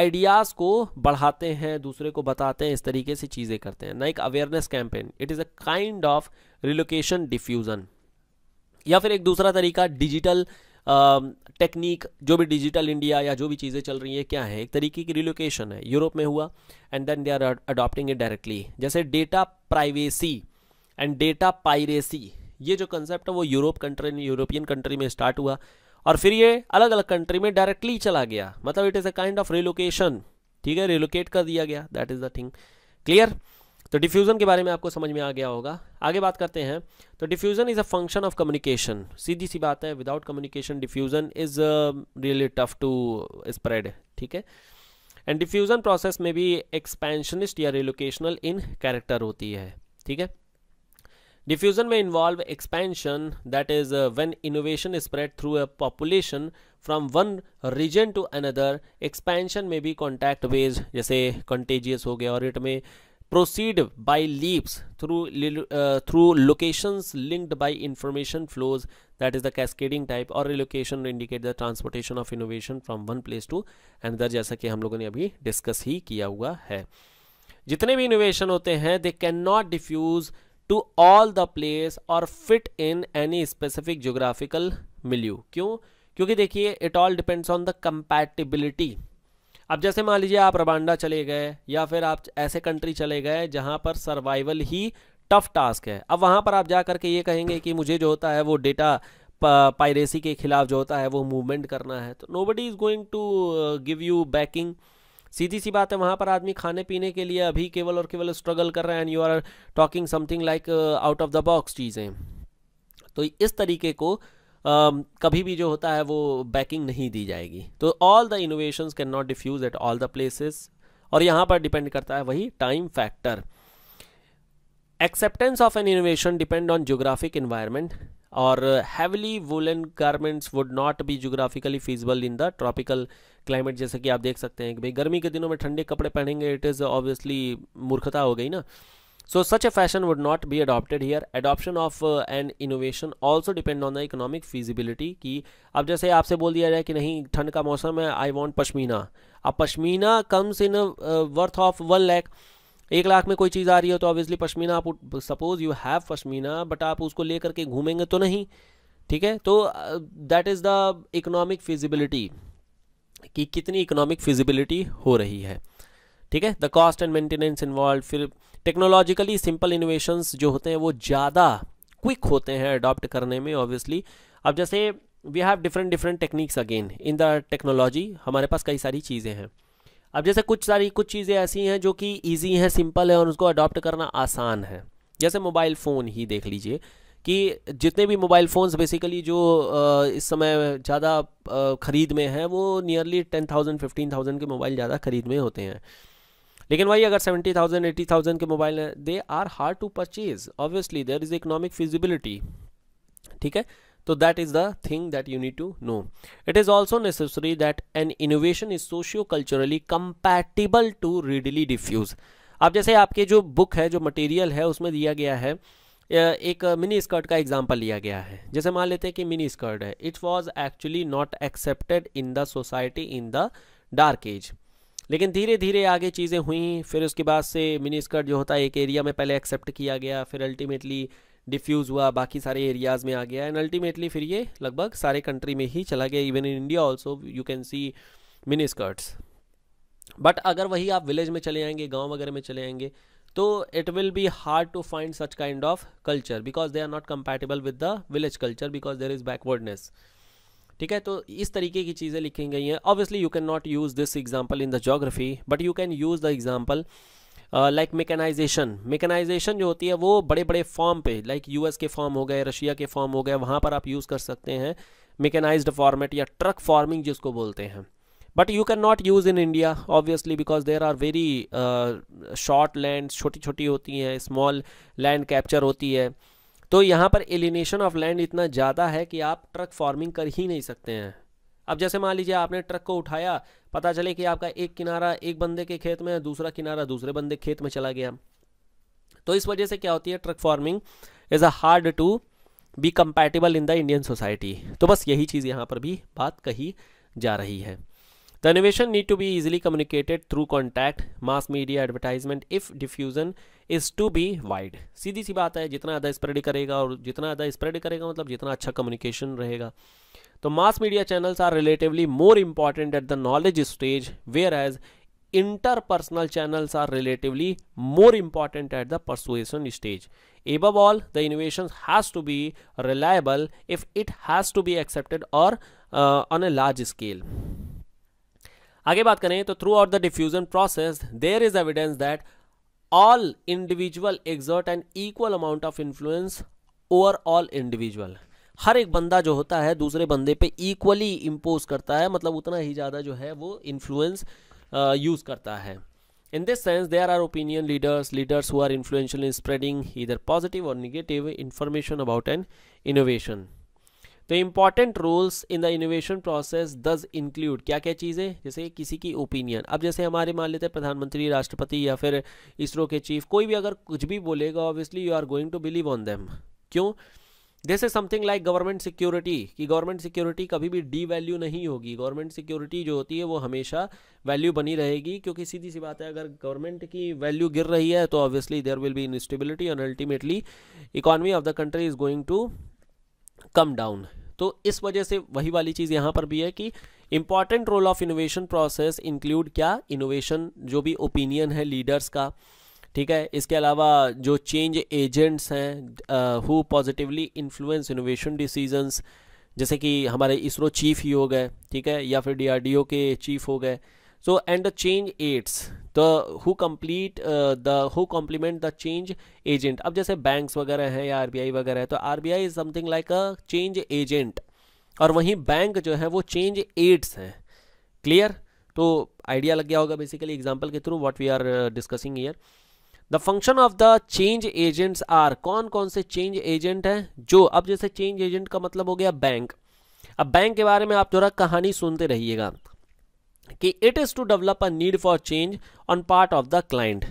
आइडियाज़ को बढ़ाते हैं दूसरे को बताते हैं इस तरीके से चीज़ें करते हैं ना एक awareness campaign it is a kind of relocation diffusion या फिर एक दूसरा तरीका डिजिटल टेक्निक जो भी डिजिटल इंडिया या जो भी चीज़ें चल रही हैं क्या है एक तरीके की रिलोकेशन है यूरोप में हुआ and then they are adopting it directly जैसे data privacy and data piracy ये जो कंसेप्ट है वो यूरोप कंट्री यूरोपियन कंट्री में स्टार्ट हुआ और फिर ये अलग अलग कंट्री में डायरेक्टली चला गया मतलब it is a kind of relocation ठीक है रिलोकेट कर दिया गया that is the thing clear तो डिफ्यूज़न के बारे में आपको समझ में आ गया होगा आगे बात करते हैं तो diffusion is a function of communication सीधी सी बात है without communication diffusion is really tough to spread ठीक है एंड डिफ्यूज़न प्रोसेस में भी एक्सपेंशनिस्ट या रिलोकेशनल इन कैरेक्टर होती है ठीक है डिफ्यूज़न में involve expansion that is when innovation spread through a population from one region to another expansion में भी कॉन्टैक्ट वेज जैसे कंटेजियस हो गया और इट में proceed by leaps through through locations linked by information flows that is the cascading type और location indicate the transportation of innovation from one place to another जैसा कि हम लोगों ने अभी डिस्कस ही किया हुआ है जितने भी इनोवेशन होते हैं they can not diffuse to all the place और fit in any specific geographical milieu क्यों क्योंकि देखिए it all depends on the compatibility अब जैसे मान लीजिए आप रवांडा चले गए या फिर आप ऐसे कंट्री चले गए जहाँ पर सर्वाइवल ही टफ टास्क है अब वहाँ पर आप जा करके ये कहेंगे कि मुझे जो होता है वो डेटा पायरेसी के खिलाफ जो होता है वो मूवमेंट करना है तो no is going to give you backing सीधी सी बात है वहाँ पर आदमी खाने पीने के लिए अभी केवल और केवल स्ट्रगल कर रहे हैं and you are talking something like out of the box चीज़ें तो इस तरीके को कभी भी जो होता है वो बैकिंग नहीं दी जाएगी तो all the innovation can not diffuse at all the places और यहाँ पर डिपेंड करता है वही time factor acceptance of an innovation depend on geographic environment और heavily woollen garments would not be geographically feasible in the tropical climate जैसे कि आप देख सकते हैं कि भाई गर्मी के दिनों में ठंडे कपड़े पहनेंगे इट इज़ ऑब्वियसली मूर्खता हो गई ना So such a fashion would not be adopted here. Adoption of uh, an innovation also depend on the economic feasibility कि अब जैसे आपसे बोल दिया जाए कि नहीं ठंड का मौसम है आई वॉन्ट पश्मीना अब pashmina comes in worth of one lakh एक लाख में कोई चीज़ आ रही हो तो ऑब्वियसली पश्मीना आप suppose you have pashmina but आप उसको लेकर के घूमेंगे तो नहीं ठीक है तो that is the economic feasibility कि कितनी इकोनॉमिक फिजिबिलिटी हो रही है ठीक है the cost and maintenance involve फिर टेक्नोलॉजिकली सिंपल इनोवेशंस जो होते हैं वो ज़्यादा क्विक होते हैं अडॉप्ट करने में ऑब्वियसली अब जैसे we have different different techniques again in the technology हमारे पास कई सारी चीज़ें हैं अब जैसे कुछ सारी कुछ चीज़ें ऐसी हैं जो कि ईजी हैं सिंपल है और उसको अडॉप्ट करना आसान है जैसे मोबाइल फ़ोन ही देख लीजिए कि जितने भी मोबाइल फ़ोन्स बेसिकली जो इस समय ज़्यादा ख़रीद में हैं वो nearly ten thousand fifteen thousand के मोबाइल ज़्यादा ख़रीद में होते हैं लेकिन वही अगर सेवेंटी थाउजेंड एटी थाउजेंड के मोबाइल हैं they are hard to purchase obviously there is economic feasibility ठीक है तो that is the thing that you need to know it is also necessary that an innovation is socio culturally compatible to readily diffuse अब जैसे आपके जो बुक है जो मटेरियल है उसमें दिया गया है एक मिनी स्कर्ट का एग्जाम्पल लिया गया है जैसे मान लेते हैं कि मिनी स्कर्ट है it was actually not accepted in the society in the dark age लेकिन धीरे धीरे आगे चीज़ें हुई फिर उसके बाद से मिनी स्कर्ट जो होता है एक एरिया में पहले एक्सेप्ट किया गया फिर अल्टीमेटली डिफ्यूज़ हुआ बाकी सारे एरियाज़ में आ गया एंड अल्टीमेटली फिर ये लगभग सारे कंट्री में ही चला गया even in India also you can see mini skirts but अगर वही आप विलेज में चले आएंगे गाँव वगैरह में चले आएंगे तो it will be hard to find such kind of culture because they are not compatible with the village culture because there is backwardness ठीक है तो इस तरीके की चीज़ें लिखी गई हैं obviously you can not use this example in the geography but you can use the example like mechanization mechanization जो होती है वो बड़े बड़े फॉर्म पे लाइक like यूएस के फॉर्म हो गए रशिया के फॉर्म हो गए वहाँ पर आप यूज़ कर सकते हैं मेकेनाइज फॉर्मेट या ट्रक फार्मिंग जिसको बोलते हैं but you can not use in India obviously because there are very short land छोटी छोटी होती हैं स्मॉल लैंड कैप्चर होती है तो यहाँ पर एलिनेशन ऑफ लैंड इतना ज़्यादा है कि आप ट्रक फार्मिंग कर ही नहीं सकते हैं अब जैसे मान लीजिए आपने ट्रक को उठाया पता चले कि आपका एक किनारा एक बंदे के खेत में दूसरा किनारा दूसरे बंदे के खेत में चला गया तो इस वजह से क्या होती है truck farming is a hard to be compatible in the Indian society तो बस यही चीज़ यहाँ पर भी बात कही जा रही है the innovation need to be easily communicated through contact mass media advertisement if diffusion is to be wide सीधी सी बात है जितना ज़्यादा स्प्रेड करेगा और जितना ज़्यादा स्प्रेड करेगा मतलब जितना अच्छा कम्युनिकेशन रहेगा तो mass media channels are relatively more important at the knowledge stage where as interpersonal channels are relatively more important at the persuasion stage above all the innovation has to be reliable if it has to be accepted और ऑन ए लार्ज स्केल आगे बात करें तो throughout the diffusion process there is evidence that all individual exert an equal amount of influence over all individual हर एक बंदा जो होता है दूसरे बंदे पे इक्वली इम्पोज करता है मतलब उतना ही ज़्यादा जो है वो इन्फ्लुएंस यूज uh, करता है in this sense there are opinion leaders leaders who are influential in spreading either positive और negative information about an innovation तो important roles in the innovation process thus include क्या क्या चीज़ें जैसे किसी की ओपिनियन अब जैसे हमारे मान लेते हैं प्रधानमंत्री राष्ट्रपति या फिर इसरो के चीफ कोई भी अगर कुछ भी बोलेगा obviously you are going to believe on them क्यों जैसे समथिंग लाइक गवर्नमेंट सिक्योरिटी कि गवर्नमेंट सिक्योरिटी कभी भी डी वैल्यू नहीं होगी गवर्नमेंट सिक्योरिटी जो होती है वो हमेशा वैल्यू बनी रहेगी क्योंकि सीधी सी बात है अगर गवर्नमेंट की वैल्यू गिर रही है तो obviously there will be instability and ultimately economy of the country is going to come down तो इस वजह से वही वाली चीज़ यहाँ पर भी है कि important role of innovation process include क्या इनोवेशन जो भी ओपिनियन है लीडर्स का ठीक है इसके अलावा जो चेंज एजेंट्स हैं who positively influence innovation decisions जैसे कि हमारे इसरो चीफ ही हो गए ठीक है या फिर डीआरडीओ के चीफ हो गए so and the change aids the who complete uh, the who complement the change agent अब जैसे banks वगैरह हैं या RBI वगैरह है तो RBI is something like a change agent और वहीं बैंक जो है वो change aids हैं clear तो आइडिया लग गया होगा बेसिकली एग्जांपल के through what we are discussing here the function of the change agents are कौन कौन से चेंज एजेंट हैं जो अब जैसे चेंज एजेंट का मतलब हो गया बैंक अब बैंक के बारे में आप थोड़ा कहानी सुनते रहिएगा कि it is to develop a need for change on part of the client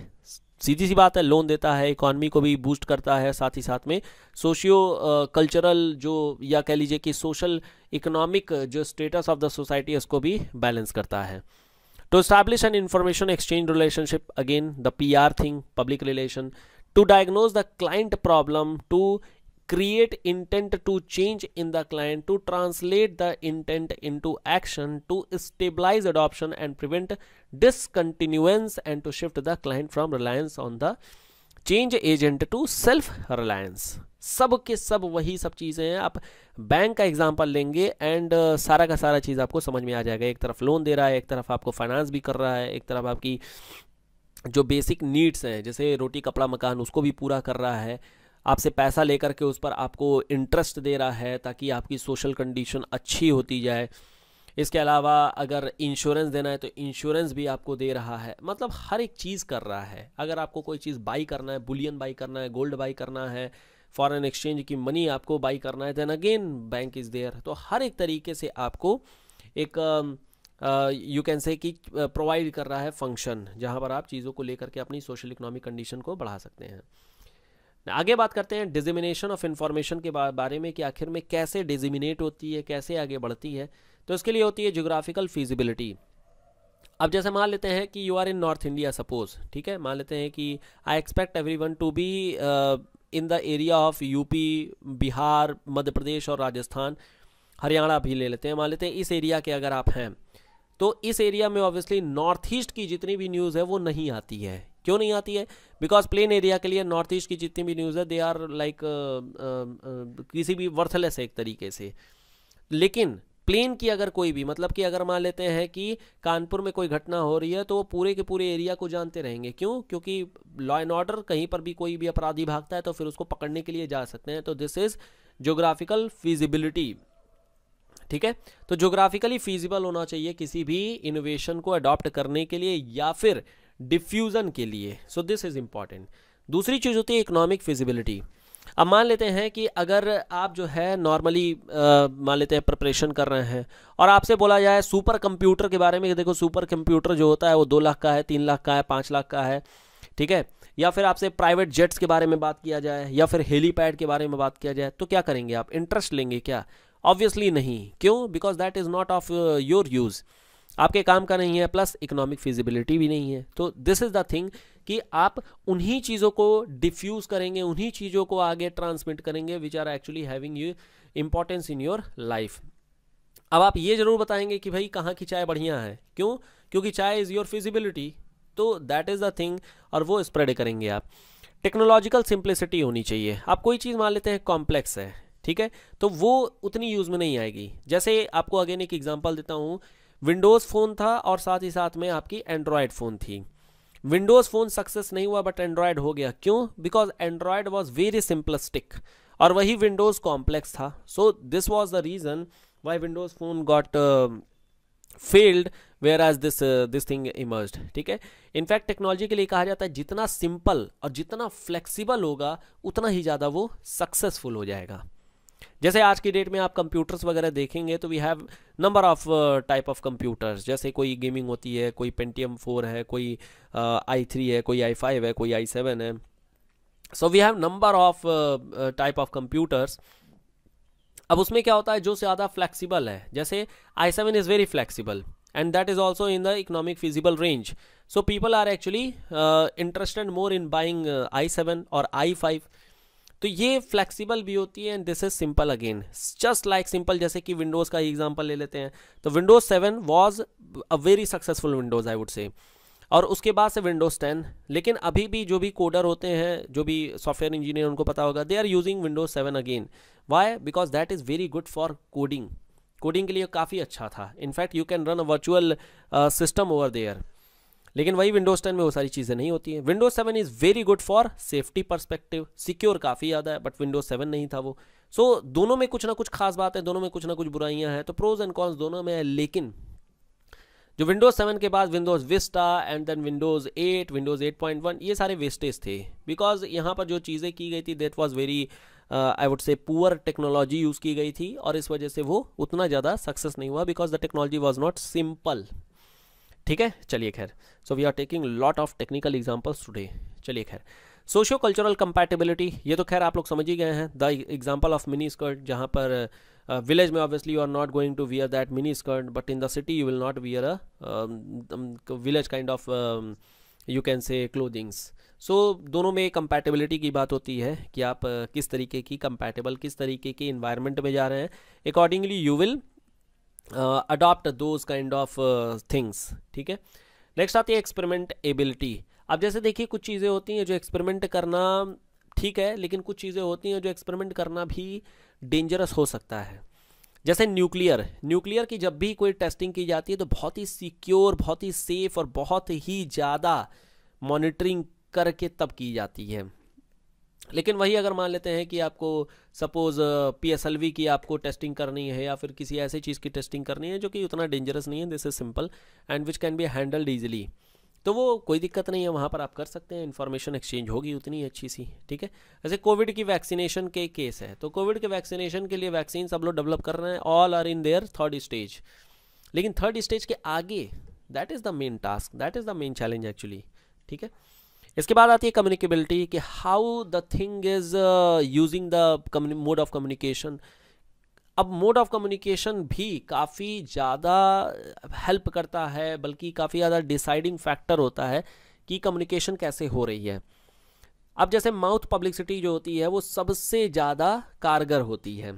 सीधी सी बात है लोन देता है इकोनॉमी को भी बूस्ट करता है साथ ही साथ में सोशियो कल्चरल uh, जो या कह लीजिए कि सोशल इकोनॉमिक जो स्टेटस ऑफ द सोसाइटी उसको भी बैलेंस करता है to an an exchange relationship again the P R thing public relation to diagnose the client problem to create intent to change in the client to translate the intent into action to stabilize adoption and prevent discontinuance and to shift the client from reliance on the change agent to self reliance सब के सब वही सब चीज़ें हैं आप बैंक का एग्जांपल लेंगे एंड uh, सारा का सारा चीज़ आपको समझ में आ जाएगा एक तरफ लोन दे रहा है एक तरफ आपको फाइनेंस भी कर रहा है एक तरफ आपकी जो बेसिक नीड्स हैं जैसे रोटी कपड़ा मकान उसको भी पूरा कर रहा है आपसे पैसा लेकर के उस पर आपको इंटरेस्ट दे रहा है ताकि आपकी सोशल कंडीशन अच्छी होती जाए इसके अलावा अगर इंश्योरेंस देना है तो इंश्योरेंस भी आपको दे रहा है मतलब हर एक चीज़ कर रहा है अगर आपको कोई चीज़ बाई करना है बुलियन बाई करना है गोल्ड बाई करना है फॉरेन एक्सचेंज की मनी आपको बाई करना है then again bank is there तो हर एक तरीके से आपको एक यू कैन से कि प्रोवाइड कर रहा है फंक्शन जहाँ पर आप चीज़ों को लेकर के अपनी सोशल इकोनॉमिक कंडीशन को बढ़ा सकते हैं आगे बात करते हैं डिजिमिनेशन ऑफ इन्फॉर्मेशन के बारे में कि आखिर में कैसे डिजिमिनेट होती है कैसे आगे बढ़ती है तो इसके लिए होती है जोग्राफिकल फिजिबिलिटी अब जैसे मान लेते हैं कि you are in North India suppose ठीक है मान लेते हैं कि I expect everyone to be in the area of UP Bihar Madhya Pradesh और राजस्थान हरियाणा भी ले लेते हैं मान लेते हैं इस एरिया के अगर आप हैं तो इस एरिया में ऑब्वियसली नॉर्थ ईस्ट की जितनी भी न्यूज़ है वो नहीं आती है क्यों नहीं आती है बिकॉज प्लेन एरिया के लिए नॉर्थ ईस्ट की जितनी भी न्यूज़ है दे आर लाइक किसी भी वर्थलेस है एक तरीके से लेकिन प्लेन की अगर कोई भी मतलब कि अगर मान लेते हैं कि कानपुर में कोई घटना हो रही है तो वो पूरे के पूरे एरिया को जानते रहेंगे क्यों क्योंकि लॉ एंड ऑर्डर कहीं पर भी कोई भी अपराधी भागता है तो फिर उसको पकड़ने के लिए जा सकते हैं तो दिस इज़ जोग्राफिकल फिजिबिलिटी ठीक है तो जोग्राफिकली फिजिबल होना चाहिए किसी भी इनोवेशन को अडॉप्ट करने के लिए या फिर डिफ्यूज़न के लिए सो दिस इज़ इम्पॉर्टेंट दूसरी चीज़ होती है इकोनॉमिक फिजिबिलिटी अब मान लेते हैं कि अगर आप जो है नॉर्मली मान लेते हैं प्रिपरेशन कर रहे हैं और आपसे बोला जाए सुपर कंप्यूटर के बारे में देखो सुपर कंप्यूटर जो होता है वो दो लाख का है तीन लाख का है पाँच लाख का है ठीक है या फिर आपसे प्राइवेट जेट्स के बारे में बात किया जाए या फिर हेलीपैड के बारे में बात किया जाए तो क्या करेंगे आप इंटरेस्ट लेंगे क्या ऑब्वियसली नहीं क्यों because that is not of your use आपके काम का नहीं है प्लस इकोनॉमिक फिजिबिलिटी भी नहीं है तो दिस इज़ द थिंग कि आप उन्हीं चीज़ों को डिफ्यूज़ करेंगे उन्हीं चीज़ों को आगे ट्रांसमिट करेंगे which are actually having you importance in your life अब आप ये ज़रूर बताएंगे कि भाई कहाँ की चाय बढ़िया है क्यों क्योंकि चाय इज़ योर फिजिबिलिटी तो दैट इज़ द थिंग और वो स्प्रेड करेंगे आप टेक्नोलॉजिकल सिंप्लिसिटी होनी चाहिए आप कोई चीज़ मान लेते हैं कॉम्प्लेक्स है ठीक है तो वो उतनी यूज़ में नहीं आएगी जैसे आपको अगेन एक एग्जांपल देता हूँ विंडोज़ फ़ोन था और साथ ही साथ में आपकी एंड्रॉयड फ़ोन थी विंडोज़ फ़ोन सक्सेस नहीं हुआ बट एंड्रॉयड हो गया क्यों because android was very simplistic और वही विंडोज़ कॉम्प्लेक्स था so this was the reason why windows phone got failed where as this this thing emerge ठीक है इनफैक्ट टेक्नोलॉजी के लिए कहा जाता है जितना सिंपल और जितना फ्लेक्सिबल होगा उतना ही ज़्यादा वो सक्सेसफुल हो जाएगा जैसे आज की डेट में आप कंप्यूटर्स वगैरह देखेंगे तो we have number of type of computers जैसे कोई गेमिंग होती है कोई पेंटीएम फोर है कोई आई uh, थ्री है कोई आई फाइव है कोई आई सेवन है so we have number of type of computers अब उसमें क्या होता है जो ज़्यादा फ्लैक्सीबल है जैसे I seven is very flexible and that is also in the economic feasible range so people are actually interested more in buying I seven और आई फाइव तो ये फ्लेक्सिबल भी होती है and this is simple again just like simple जैसे कि विंडोज़ का एग्जाम्पल ले लेते हैं तो windows seven was a very successful windows I would say और उसके बाद से विंडोज़ टेन लेकिन अभी भी जो भी कोडर होते हैं जो भी सॉफ्टवेयर इंजीनियर उनको पता होगा they are using windows seven again why because that is very good for coding coding के लिए काफ़ी अच्छा था in fact you can run a virtual system over there लेकिन वही विंडोज टेन में वो सारी चीज़ें नहीं होती हैं windows seven is very good for safety perspective secure काफ़ी ज़्यादा है बट विंडोज सेवन नहीं था वो सो so, दोनों में कुछ ना कुछ खास बात है दोनों में कुछ ना कुछ बुराइयाँ हैं तो प्रोज एंड कॉन्स दोनों में है लेकिन जो विंडोज सेवन के बाद windows vista and then windows eight windows eight point one ये सारे वेस्टेज थे बिकॉज यहाँ पर जो चीज़ें की गई थी that was very I would say poor technology use की गई थी और इस वजह से वो उतना ज़्यादा सक्सेस नहीं हुआ because the technology was not simple ठीक है चलिए खैर so we are taking lot of technical examples today चलिए खैर सोशो कल्चरल कंपैटिबिलिटी ये तो खैर आप लोग समझ ही गए हैं the example of mini skirt जहाँ पर विलेज uh, में obviously you are not going to wear that mini skirt but in the city you will not wear a village kind of you can say clothings सो दोनों में कंपैटिबिलिटी की बात होती है कि आप uh, किस तरीके की कंपैटिबल किस तरीके की इन्वायरमेंट में जा रहे हैं accordingly you will adopt those kind of things ठीक है नेक्स्ट आती है एक्सपेरिमेंट एबिलिटी अब जैसे देखिए कुछ चीज़ें होती हैं जो एक्सपेरिमेंट करना ठीक है लेकिन कुछ चीज़ें होती हैं जो एक्सपेरिमेंट करना भी डेंजरस हो सकता है जैसे न्यूक्लियर न्यूक्लियर की जब भी कोई टेस्टिंग की जाती है तो बहुत ही सिक्योर बहुत ही सेफ और बहुत ही ज़्यादा मॉनिटरिंग करके तब की जाती है लेकिन वही अगर मान लेते हैं कि आपको सपोज़ पी की आपको टेस्टिंग करनी है या फिर किसी ऐसी चीज़ की टेस्टिंग करनी है जो कि उतना डेंजरस नहीं है this is simple and which can be handled easily तो वो कोई दिक्कत नहीं है वहाँ पर आप कर सकते हैं इन्फॉर्मेशन एक्सचेंज होगी उतनी अच्छी सी ठीक है ऐसे कोविड की वैक्सीनेशन के केस है तो कोविड के वैक्सीनेशन के लिए वैक्सीन सब लोग डेवलप कर रहे हैं all are in their third stage लेकिन थर्ड स्टेज के आगे that is the main task that is the main challenge actually ठीक है इसके बाद आती है कम्युनिकेबिलिटी कि how the thing is using the mode of communication अब मोड ऑफ कम्युनिकेशन भी काफ़ी ज़्यादा हेल्प करता है बल्कि काफ़ी ज़्यादा डिसाइडिंग फैक्टर होता है कि कम्युनिकेशन कैसे हो रही है अब जैसे माउथ पब्लिसिटी जो होती है वो सबसे ज़्यादा कारगर होती है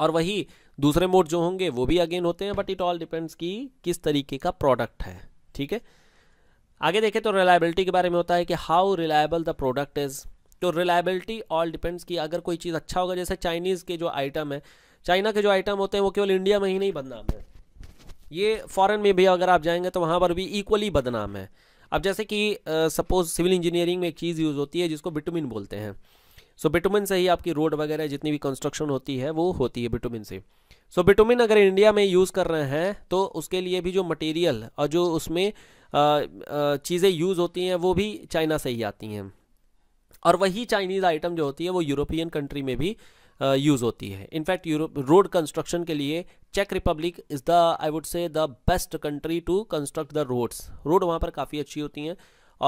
और वही दूसरे मोड जो होंगे वो भी अगेन होते हैं बट इट ऑल डिपेंड्स कि किस तरीके का प्रोडक्ट है ठीक है आगे देखें तो रिलायबिलिटी के बारे में होता है कि how reliable the product is तो रिलायबिलिटी ऑल डिपेंड्स कि अगर कोई चीज़ अच्छा होगा जैसे चाइनीज़ के जो आइटम है चाइना के जो आइटम होते हैं वो केवल इंडिया में ही नहीं बदनाम है ये फॉरेन में भी अगर आप जाएंगे तो वहाँ पर भी इक्वली बदनाम है अब जैसे कि सपोज सिविल इंजीनियरिंग में एक चीज़ यूज़ होती है जिसको बिटुमिन बोलते हैं सो so, बिटुमिन से ही आपकी रोड वगैरह जितनी भी कंस्ट्रक्शन होती है वो होती है बिटुमिन से सो बिटुमिन अगर इंडिया में यूज़ कर रहे हैं तो उसके लिए भी जो मटेरियल और जो उसमें चीज़ें यूज़ होती हैं वो भी चाइना से ही आती हैं और वही चाइनीज़ आइटम जो होती है वो यूरोपियन कंट्री में भी यूज़ होती है इनफैक्ट यूरोप रोड कंस्ट्रक्शन के लिए चेक Republic is the I would say the best country to construct the roads road वहाँ पर काफ़ी अच्छी होती हैं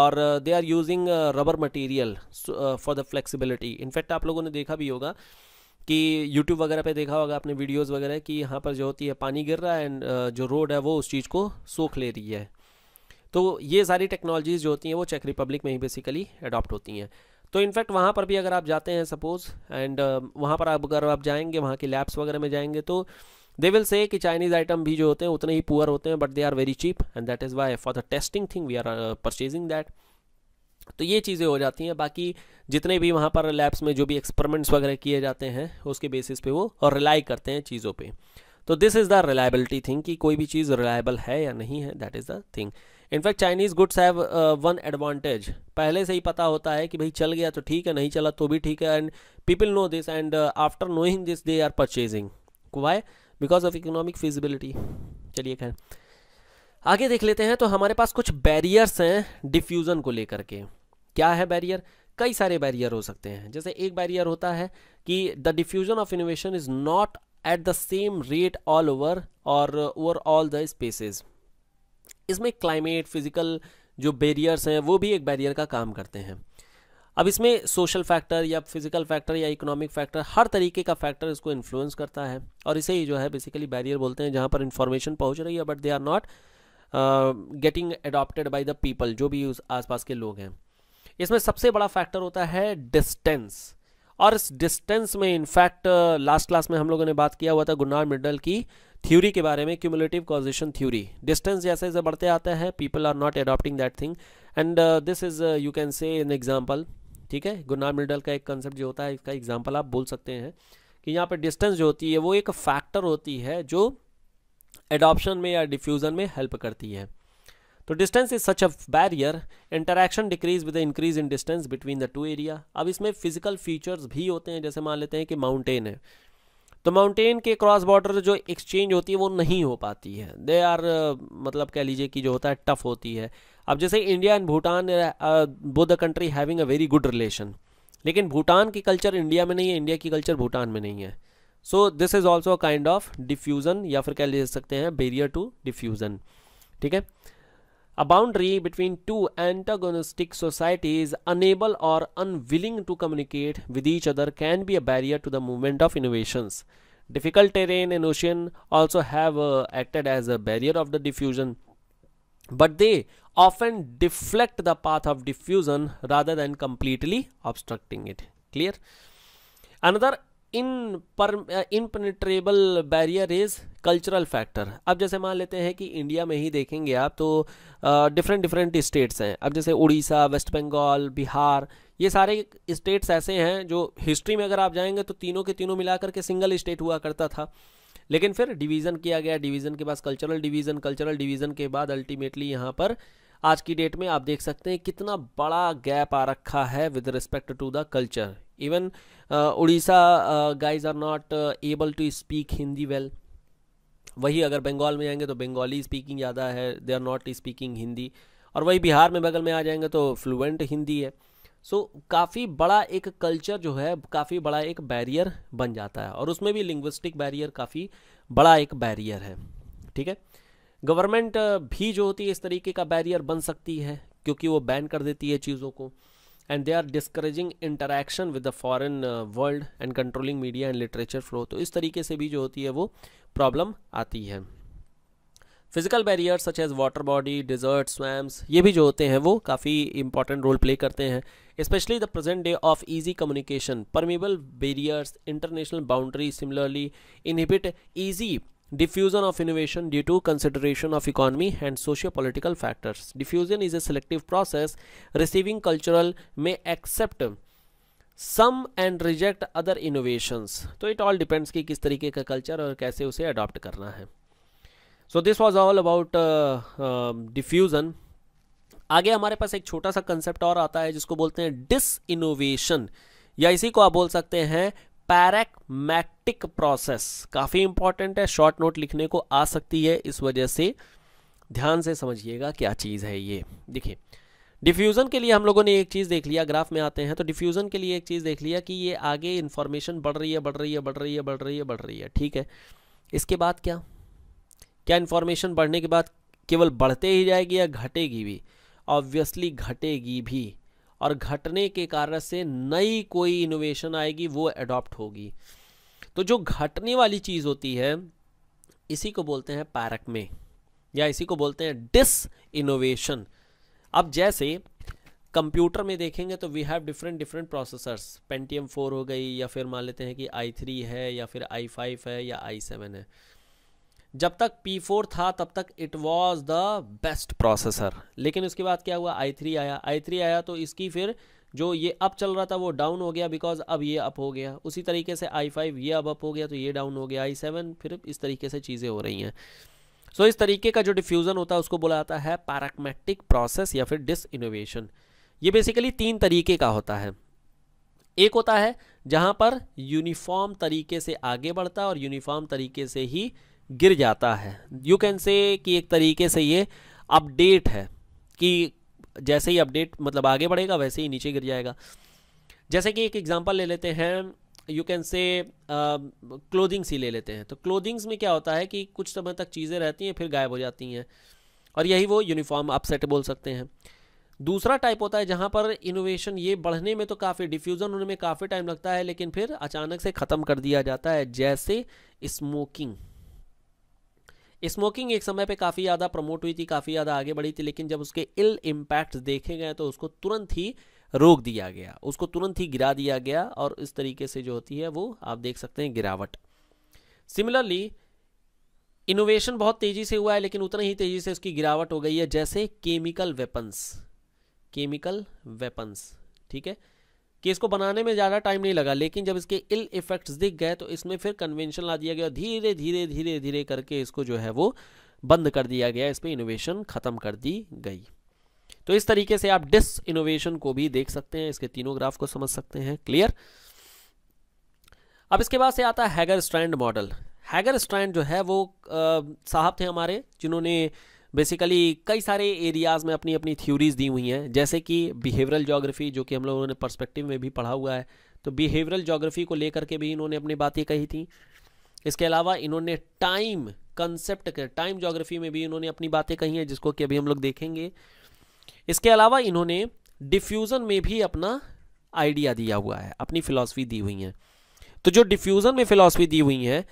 और they are using rubber material for the flexibility in fact आप लोगों ने देखा भी होगा uh, कि यूट्यूब वगैरह पे देखा होगा आपने वीडियोस वगैरह कि यहाँ पर जो होती है पानी गिर रहा है एंड जो रोड है वो उस चीज़ को सोख ले रही है तो ये सारी टेक्नोलॉजीज़ जो होती हैं वो चेक रिपब्लिक में ही बेसिकली अडॉप्ट होती हैं तो इनफैक्ट वहाँ पर भी अगर आप जाते हैं सपोज़ एंड वहाँ पर आप अगर आप जाएंगे वहाँ के लैब्स वगैरह में जाएंगे तो दे विल से कि चाइनीज़ आइटम भी जो होते हैं उतने ही पुअर होते हैं but they are very cheap and that is why for the testing thing we are purchasing that तो ये चीज़ें हो जाती हैं बाकी जितने भी वहाँ पर लैब्स में जो भी एक्सपेरिमेंट्स वगैरह किए जाते हैं उसके बेसिस पे वो और रिलाई करते हैं चीज़ों पे तो this is the reliability thing कि कोई भी चीज़ रिलायबल है या नहीं है that is the thing in fact Chinese goods have one advantage पहले से ही पता होता है कि भाई चल गया तो ठीक है नहीं चला तो भी ठीक है and people know this and after knowing this they are purchasing why because of economic feasibility चलिए खैर आगे देख लेते हैं तो हमारे पास कुछ बैरियर्स हैं डिफ्यूज़न को लेकर के क्या है बैरियर कई सारे बैरियर हो सकते हैं जैसे एक बैरियर होता है कि the diffusion of innovation is not at the same rate all over और ओवर ऑल द स्पेसेस इसमें क्लाइमेट फिजिकल जो बैरियर्स हैं वो भी एक बैरियर का काम करते हैं अब इसमें सोशल फैक्टर या फिजिकल फैक्टर या इकोनॉमिक फैक्टर हर तरीके का फैक्टर इसको इन्फ्लुएंस करता है और इसे ही जो है बेसिकली बैरियर बोलते हैं जहाँ पर इन्फॉर्मेशन पहुँच रही है but they are not getting adopted by the people जो भी आस पास के लोग हैं इसमें सबसे बड़ा फैक्टर होता है डिस्टेंस और इस डिस्टेंस में इनफैक्ट लास्ट क्लास में हम लोगों ने बात किया हुआ था गुनार मिडल की थ्योरी के बारे में क्यूमुलेटिव कॉजिशन थ्योरी डिस्टेंस जैसे जैसे बढ़ते आता है people are not adopting that thing and this is you can say an example ठीक है गुनार मिडल का एक कंसेप्ट जो होता है इसका एग्जाम्पल आप बोल सकते हैं कि यहाँ पर डिस्टेंस जो होती है वो एक फैक्टर होती है जो एडॉप्शन में या डिफ्यूज़न में हेल्प करती है तो distance is such a barrier interaction decrease with increase in distance between the two area अब इसमें फिजिकल फीचर्स भी होते हैं जैसे मान लेते हैं कि माउंटेन है तो माउंटेन के क्रॉस बॉर्डर जो एक्सचेंज होती है वो नहीं हो पाती है दे आर uh, मतलब कह लीजिए कि जो होता है टफ होती है अब जैसे India and Bhutan both the country having a very good relation लेकिन भूटान की कल्चर इंडिया में नहीं है इंडिया की कल्चर भूटान में नहीं है So this is also a kind of diffusion, फिर क्या ले सकते हैं बेरियर टू डिफ्यूजन ठीक boundary between two antagonistic societies unable or unwilling to communicate with each other can be a barrier to the movement of innovations. Difficult terrain and ocean also have uh, acted as a barrier of the diffusion, but they often deflect the path of diffusion rather than completely obstructing it. Clear? Another इन पर impenetrable barrier is cultural factor अब जैसे मान लेते हैं कि इंडिया में ही देखेंगे आप तो डिफरेंट डिफरेंट स्टेट्स हैं अब जैसे उड़ीसा वेस्ट बंगाल बिहार ये सारे स्टेट्स ऐसे हैं जो हिस्ट्री में अगर आप जाएंगे तो तीनों के तीनों मिलाकर के सिंगल स्टेट हुआ करता था लेकिन फिर डिवीज़न किया गया डिवीज़न के बाद कल्चरल डिवीज़न कल्चरल डिवीज़न के बाद अल्टीमेटली यहाँ पर आज की डेट में आप देख सकते हैं कितना बड़ा गैप आ रखा है with respect to the culture even Orissa guys are not able to speak Hindi well वही अगर बंगाल में जाएंगे तो बंगाली स्पीकिंग ज़्यादा है they are not speaking Hindi और वही बिहार में बगल में आ जाएंगे तो फ्लुएंट हिंदी है सो so, काफ़ी बड़ा एक कल्चर जो है काफ़ी बड़ा एक बैरियर बन जाता है और उसमें भी लिंग्विस्टिक बैरियर काफ़ी बड़ा एक बैरियर है ठीक है गवर्नमेंट भी जो होती है इस तरीके का बैरियर बन सकती है क्योंकि वो बैन कर देती है चीज़ों को and they are discouraging interaction with the foreign world and controlling media and literature flow तो इस तरीके से भी जो होती है वो प्रॉब्लम आती है physical barrier such as water body desert swamps ये भी जो होते हैं वो काफ़ी इंपॉर्टेंट रोल प्ले करते हैं specially the present day of easy communication permeable barriers international boundary similarly inhibit easy diffusion of innovation due to consideration of economy and socio-political factors diffusion is a selective process receiving cultural may accept some and reject other innovations तो इट ऑल डिपेंड्स कि किस तरीके का कल्चर और कैसे उसे अडॉप्ट करना है so this was all about diffusion आगे हमारे पास एक छोटा सा कंसेप्ट और आता है जिसको बोलते हैं डिस इनोवेशन या इसी को आप बोल सकते हैं पैराकमेटिक प्रोसेस काफ़ी इंपॉर्टेंट है शॉर्ट नोट लिखने को आ सकती है इस वजह से ध्यान से समझिएगा क्या चीज़ है ये देखिए डिफ्यूज़न के लिए हम लोगों ने एक चीज़ देख लिया ग्राफ में आते हैं तो डिफ्यूज़न के लिए एक चीज़ देख लिया कि ये आगे इन्फॉर्मेशन बढ़ रही है बढ़ रही है बढ़ रही है बढ़ रही है बढ़ रही है ठीक है इसके बाद क्या क्या इन्फॉर्मेशन बढ़ने के बाद केवल बढ़ते ही जाएगी या घटेगी भी ऑब्वियसली घटेगी भी और घटने के कारण से नई कोई इनोवेशन आएगी वो एडॉप्ट होगी तो जो घटने वाली चीज़ होती है इसी को बोलते हैं पैरक में या इसी को बोलते हैं डिस इनोवेशन अब जैसे कंप्यूटर में देखेंगे तो we have different different processors Pentium four हो गई या फिर मान लेते हैं कि आई थ्री है या फिर आई फाइव है या आई सेवन है जब तक P4 था तब तक it was the best processor लेकिन उसके बाद क्या हुआ i3 आया i3 आया तो इसकी फिर जो ये अप चल रहा था वो डाउन हो गया बिकॉज अब ये अप हो गया उसी तरीके से i5 ये अब अप हो गया तो ये डाउन हो गया i7 फिर इस तरीके से चीज़ें हो रही हैं सो so, इस तरीके का जो डिफ्यूज़न होता है उसको बोला जाता है पैराकमेटिक प्रोसेस या फिर डिस इनोवेशन ये बेसिकली तीन तरीके का होता है एक होता है जहाँ पर यूनिफॉर्म तरीके से आगे बढ़ता है और यूनिफॉर्म तरीके से ही गिर जाता है यू कैन से कि एक तरीके से ये अपडेट है कि जैसे ही अपडेट मतलब आगे बढ़ेगा वैसे ही नीचे गिर जाएगा जैसे कि एक एग्जांपल ले लेते हैं यू कैन से क्लोदिंग्स ही ले लेते हैं तो क्लोदिंग्स में क्या होता है कि कुछ समय तक चीज़ें रहती हैं फिर गायब हो जाती हैं और यही वो यूनिफॉर्म अपसेट बोल सकते हैं दूसरा टाइप होता है जहाँ पर इनोवेशन ये बढ़ने में तो काफ़ी डिफ्यूज़न होने में काफ़ी टाइम लगता है लेकिन फिर अचानक से ख़त्म कर दिया जाता है जैसे स्मोकिंग स्मोकिंग एक समय पे काफ़ी ज़्यादा प्रमोट हुई थी काफ़ी ज़्यादा आगे बढ़ी थी लेकिन जब उसके इल इम्पैक्ट देखे गए तो उसको तुरंत ही रोक दिया गया उसको तुरंत ही गिरा दिया गया और इस तरीके से जो होती है वो आप देख सकते हैं गिरावट सिमिलरली इनोवेशन बहुत तेज़ी से हुआ है लेकिन उतना ही तेज़ी से उसकी गिरावट हो गई है जैसे केमिकल वेपन्स केमिकल वेपन्स ठीक है कि इसको बनाने में ज़्यादा टाइम नहीं लगा लेकिन जब इसके इल इफेक्ट्स दिख गए तो इसमें फिर कन्वेंशन ला दिया गया धीरे धीरे धीरे धीरे करके इसको जो है वो बंद कर दिया गया इस पर इनोवेशन ख़त्म कर दी गई तो इस तरीके से आप डिस इनोवेशन को भी देख सकते हैं इसके तीनों ग्राफ को समझ सकते हैं क्लियर अब इसके बाद से आता है Hagerstrand model Hagerstrand जो है वो साहब थे हमारे जिन्होंने बेसिकली कई सारे एरियाज़ में अपनी अपनी थ्योरीज़ दी हुई हैं जैसे कि बिहेवियरल जोग्राफी जो कि हम लोगों ने पर्सपेक्टिव में भी पढ़ा हुआ है तो बिहेवियरल जोग्राफी को लेकर के भी इन्होंने अपनी बातें कही थी इसके अलावा इन्होंने टाइम कंसेप्ट के टाइम जोग्राफी में भी इन्होंने अपनी बातें कही हैं जिसको कि अभी हम लोग देखेंगे इसके अलावा इन्होंने डिफ्यूज़न में भी अपना आइडिया दिया हुआ है अपनी फ़िलासफ़ी दी हुई है तो जो डिफ्यूज़न में फ़िलासफ़ी दी हुई है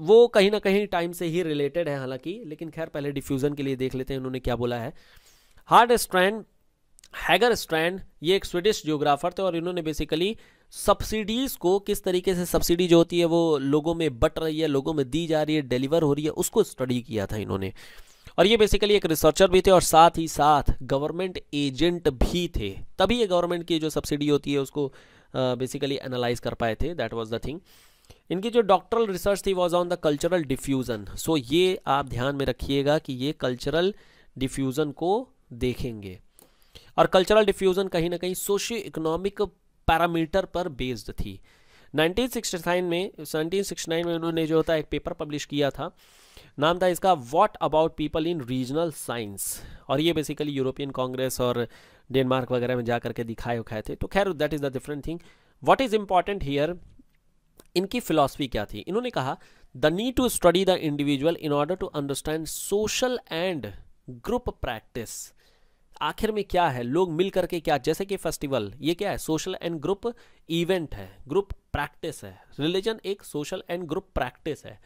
वो कहीं ना कहीं टाइम से ही रिलेटेड है हालांकि लेकिन खैर पहले डिफ्यूज़न के लिए देख लेते हैं उन्होंने क्या बोला है हार्ड स्ट्रैंड हैगर स्ट्रैंड ये एक स्वीडिश जियोग्राफर थे और इन्होंने बेसिकली सब्सिडीज़ को किस तरीके से सब्सिडी जो होती है वो लोगों में बट रही है लोगों में दी जा रही है डिलीवर हो रही है उसको स्टडी किया था इन्होंने और ये बेसिकली एक रिसर्चर भी थे और साथ ही साथ गवर्नमेंट एजेंट भी थे तभी ये गवर्नमेंट की जो सब्सिडी होती है उसको बेसिकली एनालाइज कर पाए थे दैट वॉज द थिंग इनकी जो डॉक्टरल रिसर्च थी was on the cultural diffusion so ये आप ध्यान में रखिएगा कि ये कल्चरल डिफ्यूज़न को देखेंगे और कल्चरल डिफ्यूज़न कहीं ना कहीं सोशियो इकोनॉमिक पैरामीटर पर बेस्ड थी 1969 में 1969 में उन्होंने जो होता एक पेपर पब्लिश किया था नाम था इसका what about people in regional science और ये बेसिकली यूरोपियन कांग्रेस और डेनमार्क वगैरह में जा करके दिखाए उखाए थे तो खैर that is the different thing what is important here इनकी फिलॉसफी क्या थी इन्होंने कहा the need to study the individual in order to understand social and group practice आखिर में क्या है लोग मिल करके क्या जैसे कि फेस्टिवल ये क्या है सोशल एंड ग्रुप इवेंट है ग्रुप प्रैक्टिस है रिलीजन एक सोशल एंड ग्रुप प्रैक्टिस है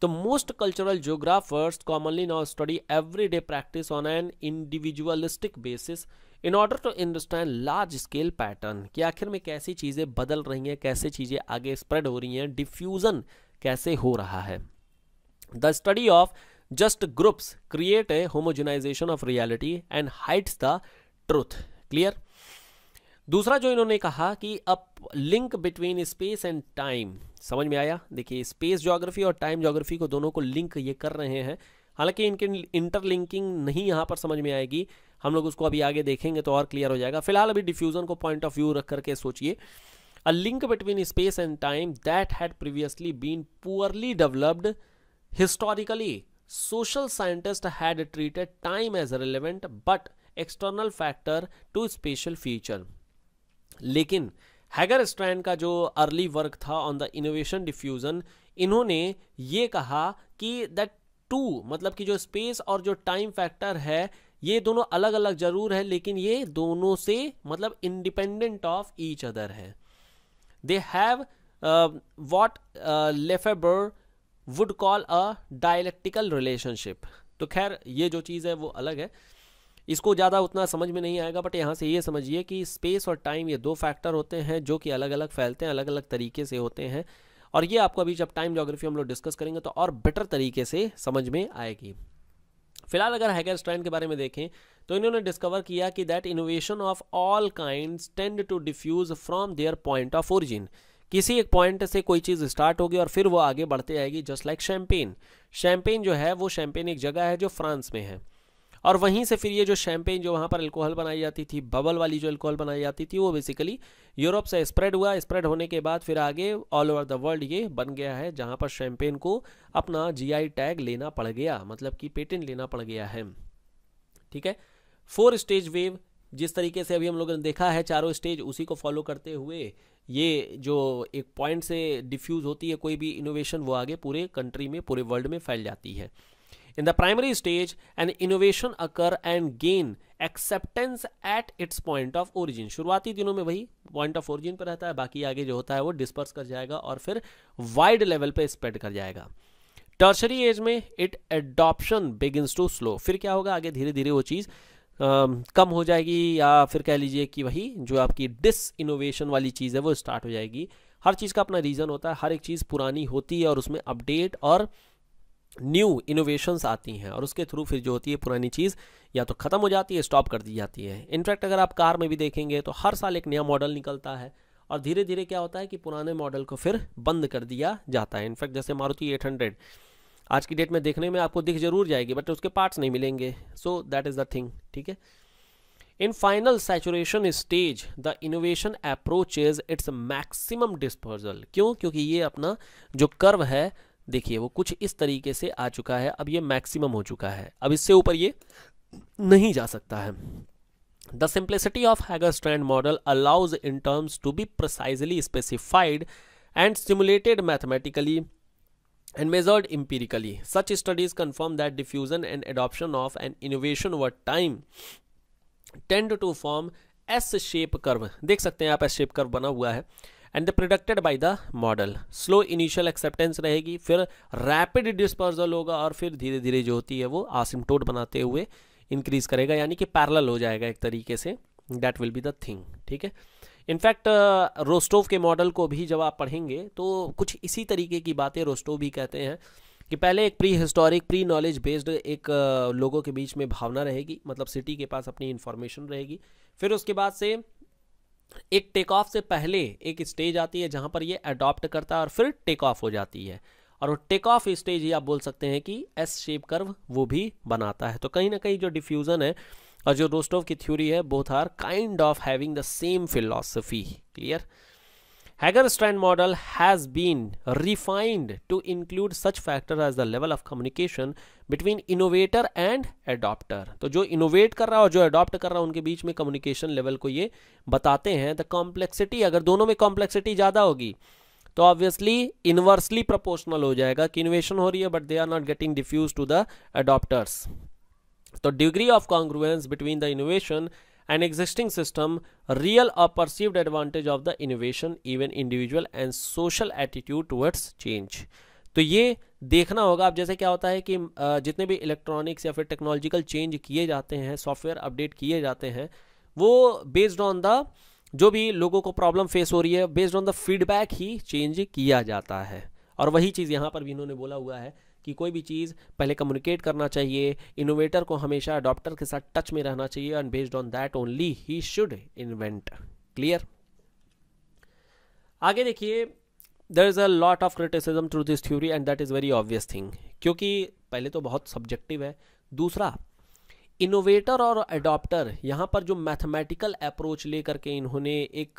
तो most cultural geographers commonly now study every day practice on an individualistic basis in order to understand large scale pattern कि आखिर में कैसी चीज़ें बदल रही हैं कैसे चीज़ें आगे स्प्रेड हो रही हैं डिफ्यूज़न कैसे हो रहा है the study of just groups create a homogenization of reality and hides the truth clear दूसरा जो इन्होंने कहा कि अब link between space and time समझ में आया देखिए स्पेस जोग्राफी और टाइम जोग्राफी को दोनों को लिंक ये कर रहे हैं हालांकि इनके इंटरलिंकिंग नहीं यहाँ पर समझ में आएगी हम लोग उसको अभी आगे देखेंगे तो और क्लियर हो जाएगा फिलहाल अभी डिफ्यूजन को पॉइंट ऑफ व्यू रख करके सोचिए a link between space and time that had previously been poorly developed historically social scientist had treated time as relevant but external factor to spatial future लेकिन हैगर स्ट्रैंड का जो अर्ली वर्क था ऑन द इनोवेशन डिफ्यूजन इन्होंने ये कहा कि दैट टू मतलब कि जो स्पेस और जो टाइम फैक्टर है ये दोनों अलग अलग जरूर है लेकिन ये दोनों से मतलब इंडिपेंडेंट ऑफ ईच अदर है they have what Lefebvre would call a dialectical relationship तो खैर ये जो चीज़ है वो अलग है इसको ज़्यादा उतना समझ में नहीं आएगा बट यहाँ से ये समझिए कि स्पेस और टाइम ये दो फैक्टर होते हैं जो कि अलग अलग फैलते हैं अलग अलग तरीके से होते हैं और ये आपको अभी जब टाइम जोग्राफी हम लोग डिस्कस करेंगे तो और बेटर तरीके से समझ में आएगी फिलहाल अगर हैगर स्ट्रैंड के बारे में देखें तो इन्होंने डिस्कवर किया कि that innovation of all kind tend to diffuse from their point of origin किसी एक पॉइंट से कोई चीज़ स्टार्ट होगी और फिर वो आगे बढ़ते आएगी जस्ट लाइक शैम्पेन शैम्पेन जो है वो शैम्पेन एक जगह है जो फ्रांस में है और वहीं से फिर ये जो शैम्पेन जो वहाँ पर अल्कोहल बनाई जाती थी बबल वाली जो अल्कोहल बनाई जाती थी वो बेसिकली यूरोप से स्प्रेड हुआ स्प्रेड होने के बाद फिर आगे ऑल ओवर द वर्ल्ड ये बन गया है जहाँ पर शैम्पेन को अपना जीआई टैग लेना पड़ गया मतलब कि पेटेंट लेना पड़ गया है ठीक है फोर स्टेज वेव जिस तरीके से अभी हम लोगों ने देखा है चारों स्टेज उसी को फॉलो करते हुए ये जो एक पॉइंट से डिफ्यूज़ होती है कोई भी इनोवेशन वो आगे पूरे कंट्री में पूरे वर्ल्ड में फैल जाती है In the primary stage, an innovation occur and gain acceptance at its point of origin शुरुआती दिनों में वही पॉइंट ऑफ ओरिजिन पर रहता है बाकी आगे जो होता है वो डिस्पर्स कर जाएगा और फिर वाइड लेवल पर स्प्रेड कर जाएगा टर्शरी एज में it adoption begins to slow फिर क्या होगा आगे धीरे धीरे वो चीज़ कम हो जाएगी या फिर कह लीजिए कि वही जो आपकी डिस इनोवेशन वाली चीज़ है वो स्टार्ट हो जाएगी हर चीज़ का अपना रीज़न होता है हर एक चीज़ पुरानी होती है और उसमें अपडेट और न्यू इनोवेशंस आती हैं और उसके थ्रू फिर जो होती है पुरानी चीज़ या तो ख़त्म हो जाती है स्टॉप कर दी जाती है इनफैक्ट अगर आप कार में भी देखेंगे तो हर साल एक नया मॉडल निकलता है और धीरे धीरे क्या होता है कि पुराने मॉडल को फिर बंद कर दिया जाता है इनफैक्ट जैसे मारुति एट हंड्रेड आज की डेट में देखने में आपको दिख जरूर जाएगी बट उसके पार्ट्स नहीं मिलेंगे so that is the thing ठीक है in final saturation stage the innovation approach is its maximum disposal क्यों क्योंकि ये अपना जो कर्व है देखिए वो कुछ इस तरीके से आ चुका है अब ये मैक्सिमम हो चुका है अब इससे ऊपर ये नहीं जा सकता है the simplicity of Hagerstrand model allows in terms to be precisely specified and simulated mathematically and measured empirically such studies confirm that diffusion and adoption of an innovation व time tend to form S shape curve देख सकते हैं आप एस शेप कर्व बना हुआ है and the predicted by the model slow initial acceptance रहेगी फिर रैपिड डिस्पर्जल होगा और फिर धीरे धीरे जो होती है वो आसिमटोट बनाते हुए इंक्रीज करेगा यानी कि पैरल हो जाएगा एक तरीके से that will be the thing ठीक है इनफैक्ट रोस्टोव के मॉडल को भी जब आप पढ़ेंगे तो कुछ इसी तरीके की बातें रोस्टोव भी कहते हैं कि पहले एक prehistoric pre knowledge based एक लोगों के बीच में भावना रहेगी मतलब सिटी के पास अपनी इन्फॉर्मेशन रहेगी फिर उसके बाद से एक टेक ऑफ से पहले एक स्टेज आती है जहां पर ये अडॉप्ट करता है और फिर टेक ऑफ हो जाती है और वो टेक ऑफ स्टेज ही आप बोल सकते हैं कि एस शेप कर्व वो भी बनाता है तो कहीं ना कहीं जो डिफ्यूज़न है और जो रोस्टोव की थ्योरी है both are kind of having the same philosophy clear Hagerstrand model has been refined to include such factors as the level of communication between innovator and adopter. तो जो innovate कर रहा है और जो adopt कर रहा है उनके बीच में communication level को ये बताते हैं The complexity अगर दोनों में complexity ज़्यादा होगी तो ऑब्वियसली इन्वर्सली प्रोपोर्शनल हो जाएगा कि इनोवेशन हो रही है but they are not getting diffuse to the adopters तो degree of congruence between the innovation an existing system real or perceived advantage of the innovation even individual and social attitude towards change तो ये देखना होगा आप जैसे क्या होता है कि जितने भी इलेक्ट्रॉनिक्स या फिर टेक्नोलॉजिकल चेंज किए जाते हैं सॉफ्टवेयर अपडेट किए जाते हैं वो बेस्ड ऑन द जो भी लोगों को प्रॉब्लम फेस हो रही है बेस्ड ऑन द फीडबैक ही चेंज किया जाता है और वही चीज़ यहाँ पर भी इन्होंने बोला हुआ है कि कोई भी चीज़ पहले कम्युनिकेट करना चाहिए इनोवेटर को हमेशा अडॉप्टर के साथ टच में रहना चाहिए and based on that only he should invent clear आगे देखिए there is a lot of criticism to this theory and that is very obvious thing क्योंकि पहले तो बहुत सब्जेक्टिव है दूसरा इनोवेटर और एडॉप्टर यहाँ पर जो मैथमेटिकल अप्रोच लेकर के इन्होंने एक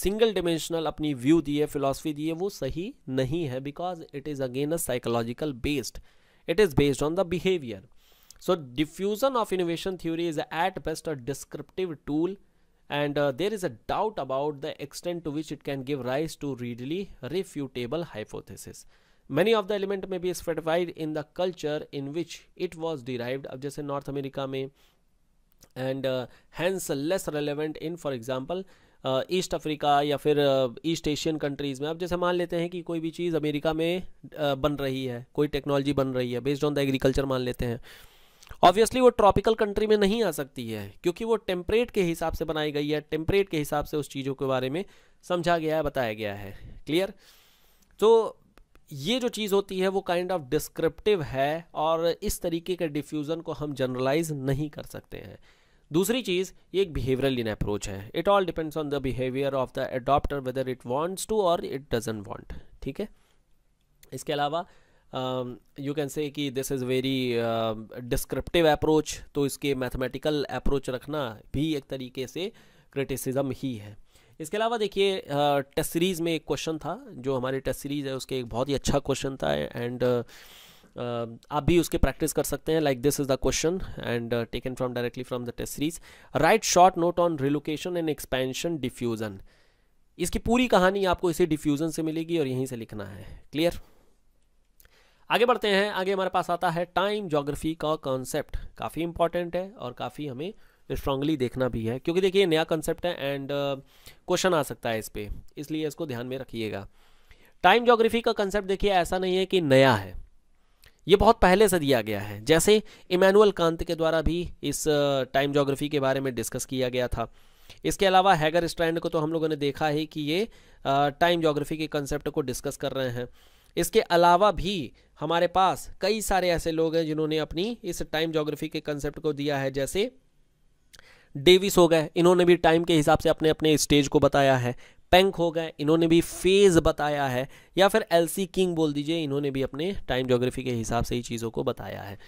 सिंगल डिमेंशनल अपनी व्यू दी है फिलॉसफी दी है वो सही नहीं है because it is again a psychological based it is based on the behaviour so diffusion of innovation theory is at best a descriptive tool and there is a doubt about the extent to which it can give rise to readily refutable refutable many of the element may be specified in the culture in which it was derived अब जैसे नॉर्थ अमेरिका में and hence less relevant in for example East Africa या फिर ईस्ट एशियन कंट्रीज़ में अब जैसे मान लेते हैं कि कोई भी चीज़ अमेरिका में uh, बन रही है कोई टेक्नोलॉजी बन रही है बेस्ड ऑन द एग्रीकल्चर मान लेते हैं ऑब्वियसली वो ट्रॉपिकल कंट्री में नहीं आ सकती है क्योंकि वो टेम्परेट के हिसाब से बनाई गई है टेम्परेट के हिसाब से उस चीज़ों के बारे में समझा गया है बताया गया है क्लियर तो ये जो चीज़ होती है वो काइंड ऑफ डिस्क्रिप्टिव है और इस तरीके के डिफ्यूज़न को हम जनरलाइज नहीं कर सकते हैं दूसरी चीज़ ये एक बिहेवियरल इन अप्रोच है it all depends on the behaviour of the adopter whether it wants to और इट डजेंट वांट ठीक है इसके अलावा यू कैन से कि this is very descriptive approach तो इसके मैथमेटिकल अप्रोच रखना भी एक तरीके से क्रिटिसिज्म ही है इसके अलावा देखिए टेस्ट सीरीज़ में एक क्वेश्चन था जो हमारी टेस्ट सीरीज़ है उसके एक बहुत ही अच्छा क्वेश्चन था एंड Uh, आप भी उसके प्रैक्टिस कर सकते हैं like this is the question and taken from directly from the test series right short note on relocation and expansion diffusion इसकी पूरी कहानी आपको इसी डिफ्यूज़न से मिलेगी और यहीं से लिखना है क्लियर आगे बढ़ते हैं आगे हमारे पास आता है टाइम जोग्राफी का कॉन्सेप्ट काफ़ी इंपॉर्टेंट है और काफ़ी हमें स्ट्रांगली देखना भी है क्योंकि देखिए नया कंसेप्ट है एंड क्वेश्चन uh, आ सकता है इस पर इसलिए इसको ध्यान में रखिएगा टाइम जोग्राफी का कंसेप्ट देखिए ऐसा नहीं है कि नया है ये बहुत पहले से दिया गया है जैसे इमैनुअल कांत के द्वारा भी इस टाइम uh, जोग्राफी के बारे में डिस्कस किया गया था इसके अलावा हैगर स्ट्रैंड को तो हम लोगों ने देखा है कि ये टाइम uh, जोग्राफी के कंसेप्ट को डिस्कस कर रहे हैं इसके अलावा भी हमारे पास कई सारे ऐसे लोग हैं जिन्होंने अपनी इस टाइम जोग्राफी के कंसेप्ट को दिया है जैसे डेविस हो गए इन्होंने भी टाइम के हिसाब से अपने अपने स्टेज को बताया है पेंक हो गए इन्होंने भी फेज़ बताया है या फिर एलसी किंग बोल दीजिए इन्होंने भी अपने टाइम जोग्राफी के हिसाब से ही चीज़ों को बताया है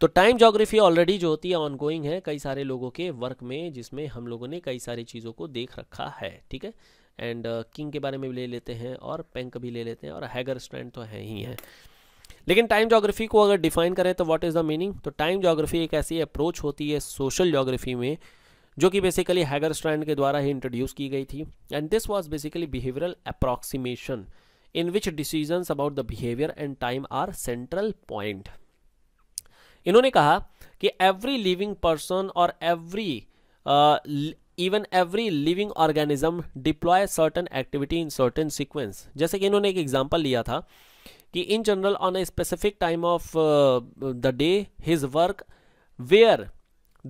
तो टाइम जोग्राफी ऑलरेडी जो होती है ऑनगोइंग है कई सारे लोगों के वर्क में जिसमें हम लोगों ने कई सारी चीज़ों को देख रखा है ठीक है एंड किंग uh, के बारे में भी ले लेते हैं और पेंक भी ले लेते हैं और हैगर स्टैंड तो है ही है लेकिन टाइम जोग्राफी को अगर डिफाइन करें तो व्हाट इज़ द मीनिंग तो टाइम जोग्राफी एक ऐसी अप्रोच होती है सोशल जोग्राफी में जो कि बेसिकली हैगर स्ट्रैंड के द्वारा ही इंट्रोड्यूस की गई थी and this was basically behavioural approximation in which decision about the behaviour and time are central point इन्होंने कहा कि एवरी लिविंग पर्सन और every even every living organism deploy certain activity in certain sequence जैसे कि इन्होंने एक एग्जाम्पल लिया था कि in general on a specific time of the day his work where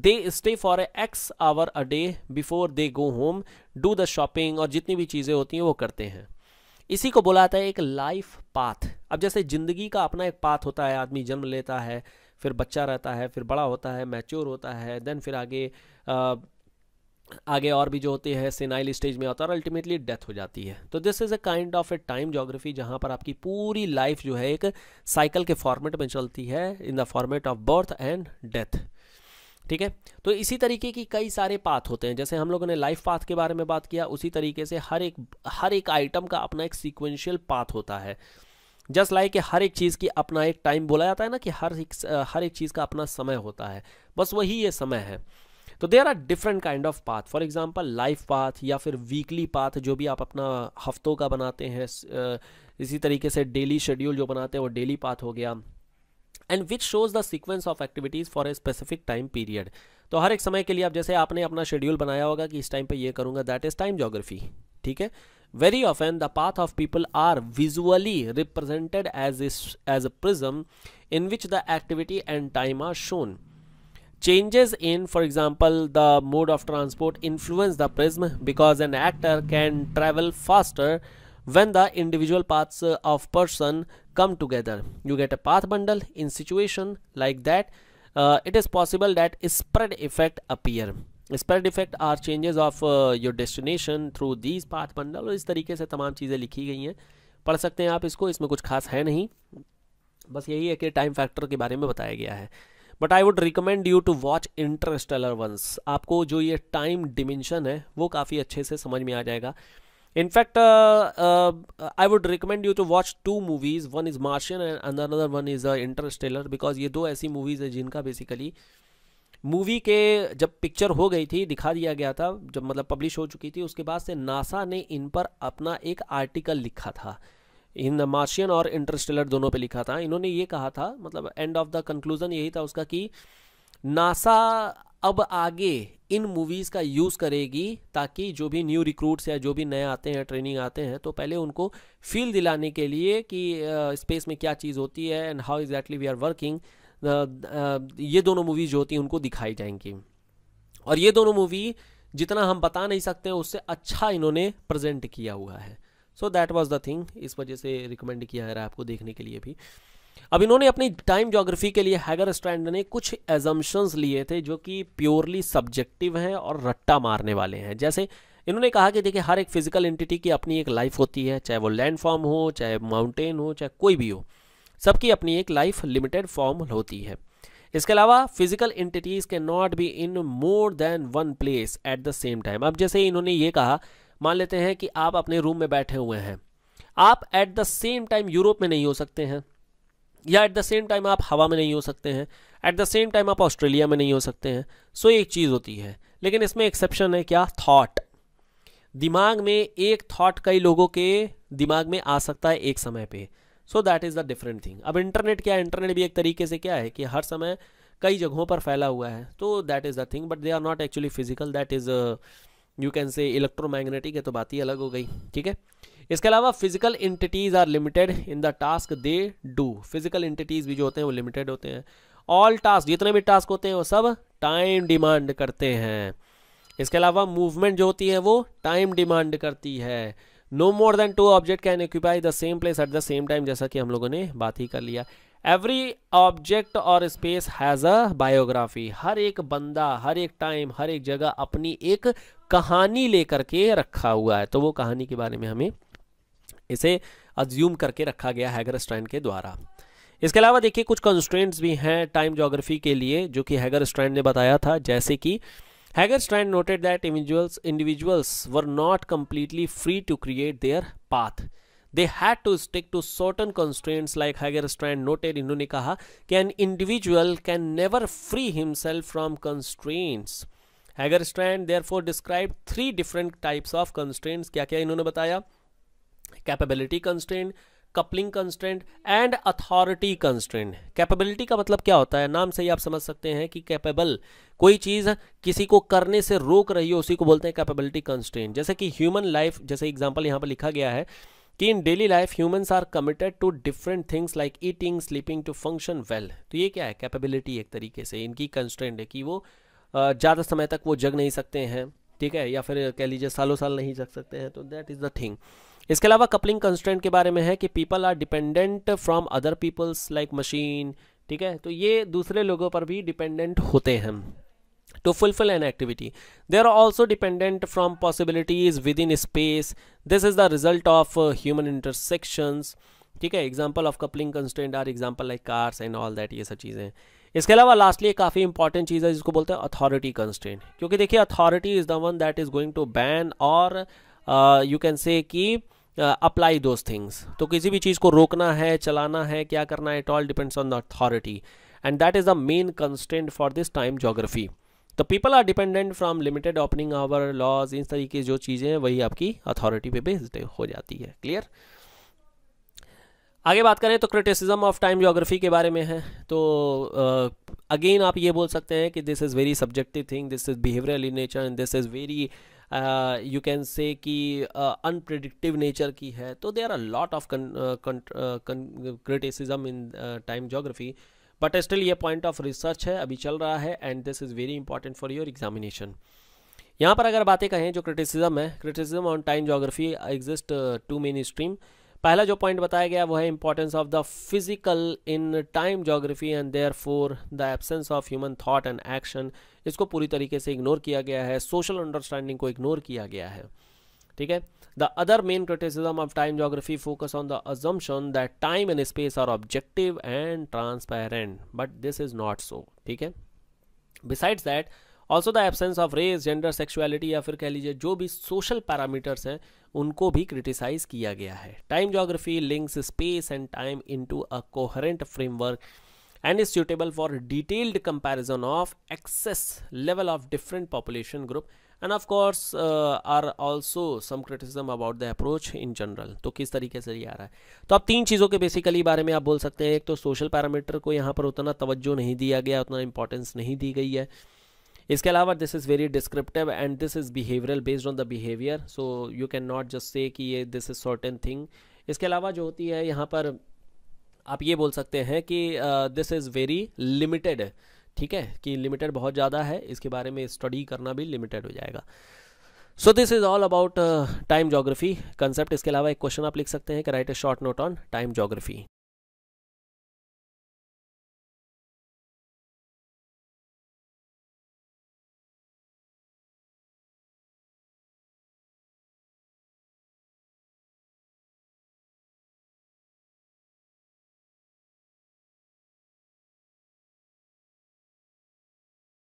they stay for X hour a day before they go home do the shopping और जितनी भी चीज़ें होती हैं वो करते हैं इसी को बोला जाता है एक लाइफ पाथ अब जैसे ज़िंदगी का अपना एक पाथ होता है आदमी जन्म लेता है फिर बच्चा रहता है फिर बड़ा होता है मैच्योर होता है देन फिर आगे आ, आगे और भी जो होते हैं सिनाइल स्टेज में होता है और अल्टीमेटली डेथ हो जाती है तो this is a kind of a time geography जहाँ पर आपकी पूरी लाइफ जो है एक साइकिल के फॉर्मेट में चलती है in the format of birth and death ठीक है तो इसी तरीके की कई सारे पाथ होते हैं जैसे हम लोगों ने लाइफ पाथ के बारे में बात किया उसी तरीके से हर एक हर एक आइटम का अपना एक सीक्वेंशियल पाथ होता है जस्ट लाइक like हर एक चीज़ की अपना एक टाइम बोला जाता है ना कि हर एक हर एक चीज़ का अपना समय होता है बस वही ये समय है तो there are different kind of path for example life path या फिर वीकली पाथ जो भी आप अपना हफ्तों का बनाते हैं इसी तरीके से डेली शेड्यूल जो बनाते हैं वो डेली पाथ हो गया And which shows the sequence of activities for a specific time period. So, हर एक समय के लिए आप जैसे आपने अपना शेड्यूल बनाया होगा कि इस टाइम पे ये very often the path of people are visually represented as a prism in which the activity and time are shown changes in for example the mode of transport influence the prism because an actor can travel faster when the individual paths of person come together you get a path bundle in situation like that uh, it is possible that spread effect appear spread effect are changes of your destination through these path bundle और इस तरीके से तमाम चीज़ें लिखी गई हैं पढ़ सकते हैं आप इसको इसमें कुछ खास है नहीं बस यही है कि टाइम फैक्टर के बारे में बताया गया है but I would recommend you to watch Interstellar once आपको जो ये टाइम डिमेंशन है वो काफ़ी अच्छे से समझ में आ जाएगा in fact uh, uh, i would recommend you to watch two movies one is martian and another one is uh, interstellar because ये दो ऐसी movies हैं जिनका basically मूवी के जब पिक्चर हो गई थी दिखा दिया गया था जब मतलब पब्लिश हो चुकी थी उसके बाद से नासा ने इन पर अपना एक आर्टिकल लिखा था इन मार्शियन और इंटरस्टेलर दोनों पे लिखा था इन्होंने ये कहा था मतलब एंड ऑफ द कंक्लूज़न यही था उसका कि नासा अब आगे इन मूवीज़ का यूज़ करेगी ताकि जो भी न्यू रिक्रूट्स या जो भी नए आते हैं ट्रेनिंग आते हैं तो पहले उनको फील दिलाने के लिए कि स्पेस uh, में क्या चीज़ होती है and how exactly we are working ये दोनों मूवीज़ जो होती हैं उनको दिखाई जाएंगी और ये दोनों मूवी जितना हम बता नहीं सकते उससे अच्छा इन्होंने प्रजेंट किया हुआ है so that was the thing इस वजह से रिकमेंड किया है आपको देखने के लिए भी अब इन्होंने अपनी टाइम ज्योग्राफी के लिए हैगर स्टैंड ने कुछ एजम्पन्स लिए थे जो कि प्योरली सब्जेक्टिव हैं और रट्टा मारने वाले हैं जैसे इन्होंने कहा कि देखिए हर एक फिजिकल एंटिटी की अपनी एक लाइफ होती है चाहे वो लैंड फॉर्म हो चाहे माउंटेन हो चाहे कोई भी हो सबकी अपनी एक लाइफ लिमिटेड फॉर्म होती है इसके अलावा फिजिकल एंटिटीज के not be in more than one place at the same time अब जैसे इन्होंने ये कहा मान लेते हैं कि आप अपने रूम में बैठे हुए हैं आप at the same time Europe में नहीं हो सकते हैं या एट द सेम टाइम आप हवा में नहीं हो सकते हैं एट द सेम टाइम आप ऑस्ट्रेलिया में नहीं हो सकते हैं सो एक चीज़ होती है लेकिन इसमें एक्सेप्शन है क्या थाट दिमाग में एक थाट कई लोगों के दिमाग में आ सकता है एक समय पर so that is the different thing अब इंटरनेट क्या है इंटरनेट भी एक तरीके से क्या है कि हर समय कई जगहों पर फैला हुआ है तो that is the thing but they are not actually physical that is you can say electromagnetic है तो बात ही अलग हो गई ठीक है इसके अलावा physical entities are limited in the task they do physical entities भी जो होते हैं वो लिमिटेड होते हैं ऑल टास्क जितने भी टास्क होते हैं वो सब टाइम डिमांड करते हैं इसके अलावा मूवमेंट जो होती है वो टाइम डिमांड करती है no more than two object can occupy the same place at the same time जैसा कि हम लोगों ने बात ही कर लिया एवरी ऑब्जेक्ट और स्पेस हैज़ अ बायोग्राफी हर एक बंदा हर एक टाइम हर एक जगह अपनी एक कहानी लेकर के रखा हुआ है तो वो कहानी के बारे में हमें इसे अज्यूम करके रखा गया हैगर स्ट्रैंड के द्वारा इसके अलावा देखिए कुछ कंस्ट्रेंट्स भी हैं टाइम जोग्राफी के लिए जो कि हैगर स्ट्रैंड ने बताया था जैसे कि Hagerstrand noted that individuals individuals were not completely free to create their path they had to stick to certain constraints like Hagerstrand noted इन्होंने कहा कि an individual can never free himself from constraints Hagerstrand therefore describe three different types of constraints क्या क्या इन्होंने बताया capability constant coupling constant and authority constant capability का मतलब क्या होता है नाम से ही आप समझ सकते हैं कि कैपेबल कोई चीज़ किसी को करने से रोक रही हो उसी को बोलते हैं कैपेबिलिटी कंस्टेंट जैसे कि ह्यूमन लाइफ जैसे एग्जाम्पल यहाँ पर लिखा गया है कि in daily life humans are committed to different things like eating sleeping to function well तो ये क्या है कैपेबिलिटी एक तरीके से इनकी कंस्टेंट है कि वो ज़्यादा समय तक वो जग नहीं सकते हैं ठीक है या फिर कह लीजिए सालों साल नहीं जग सकते हैं तो दैट इज़ द थिंग इसके अलावा कपलिंग कंस्टेंट के बारे में है कि people are dependent from other peoples like machine ठीक है तो ये दूसरे लोगों पर भी डिपेंडेंट होते हैं to fulfill an activity they are also dependent from possibilities within space this is the result of human intersections ठीक है example of coupling constant are example like cars and all that ये सब चीज़ें इसके अलावा लास्टली काफ़ी इंपॉर्टेंट चीज़ है जिसको बोलते हैं अथॉरिटी कंस्टेंट क्योंकि देखिए authority is the one that is going to ban और यू कैन से कि अप्लाई दोज थिंग्स तो किसी भी चीज़ को रोकना है चलाना है क्या करना है it all depends on the authority and that is the main constant for this time geography तो people are dependent from limited opening hour laws इस तरीके जो चीज़ें हैं वही आपकी अथॉरिटी पे बेस्ड हो जाती है क्लियर आगे बात करें तो क्रिटिसिज्म ऑफ टाइम जोग्राफी के बारे में है तो अगेन uh, आप ये बोल सकते हैं कि this is very subjective thing this is behaviour in nature and this is very you can say कि अनप्रडिक्टिव uh, नेचर की है तो there are lot of criticism in time geography but still ये पॉइंट ऑफ रिसर्च है अभी चल रहा है and this is very important for your examination यहाँ पर अगर बातें कहें जो क्रिटिसिज्म है criticism on time geography exist two main stream पहला जो पॉइंट बताया गया वो है importance of the physical in time geography and therefore the absence of human thought and action इसको पूरी तरीके से इग्नोर किया गया है सोशल अंडरस्टैंडिंग को इग्नोर किया गया है ठीक है the other main criticism of time geography focus on the assumption that time and space are objective and transparent but this is not so ठीक है besides that also the absence of race gender sexuality या फिर कह लीजिए जो भी सोशल पैरामीटर्स हैं उनको भी क्रिटिसाइज किया गया है time geography links space and time into a coherent framework and is suitable for detailed comparison of access level of different population group and of course are also some also about the approach in general तो किस तरीके से ये आ रहा है तो आप तीन चीज़ों के बेसिकली बारे में आप बोल सकते हैं एक तो सोशल पैरामीटर को यहाँ पर उतना तवज्जो नहीं दिया गया उतना इंपॉर्टेंस नहीं दी गई है इसके अलावा this is very descriptive and this is behavioural based on the behaviour so you can not just say कि ये दिस इज़ सर्टेन थिंग इसके अलावा जो होती है यहाँ पर आप ये बोल सकते हैं कि दिस इज़ वेरी लिमिटेड ठीक है कि लिमिटेड बहुत ज़्यादा है इसके बारे में स्टडी करना भी लिमिटेड हो जाएगा so this is all about time geography concept इसके अलावा एक क्वेश्चन आप लिख सकते हैं कि write a short note on time geography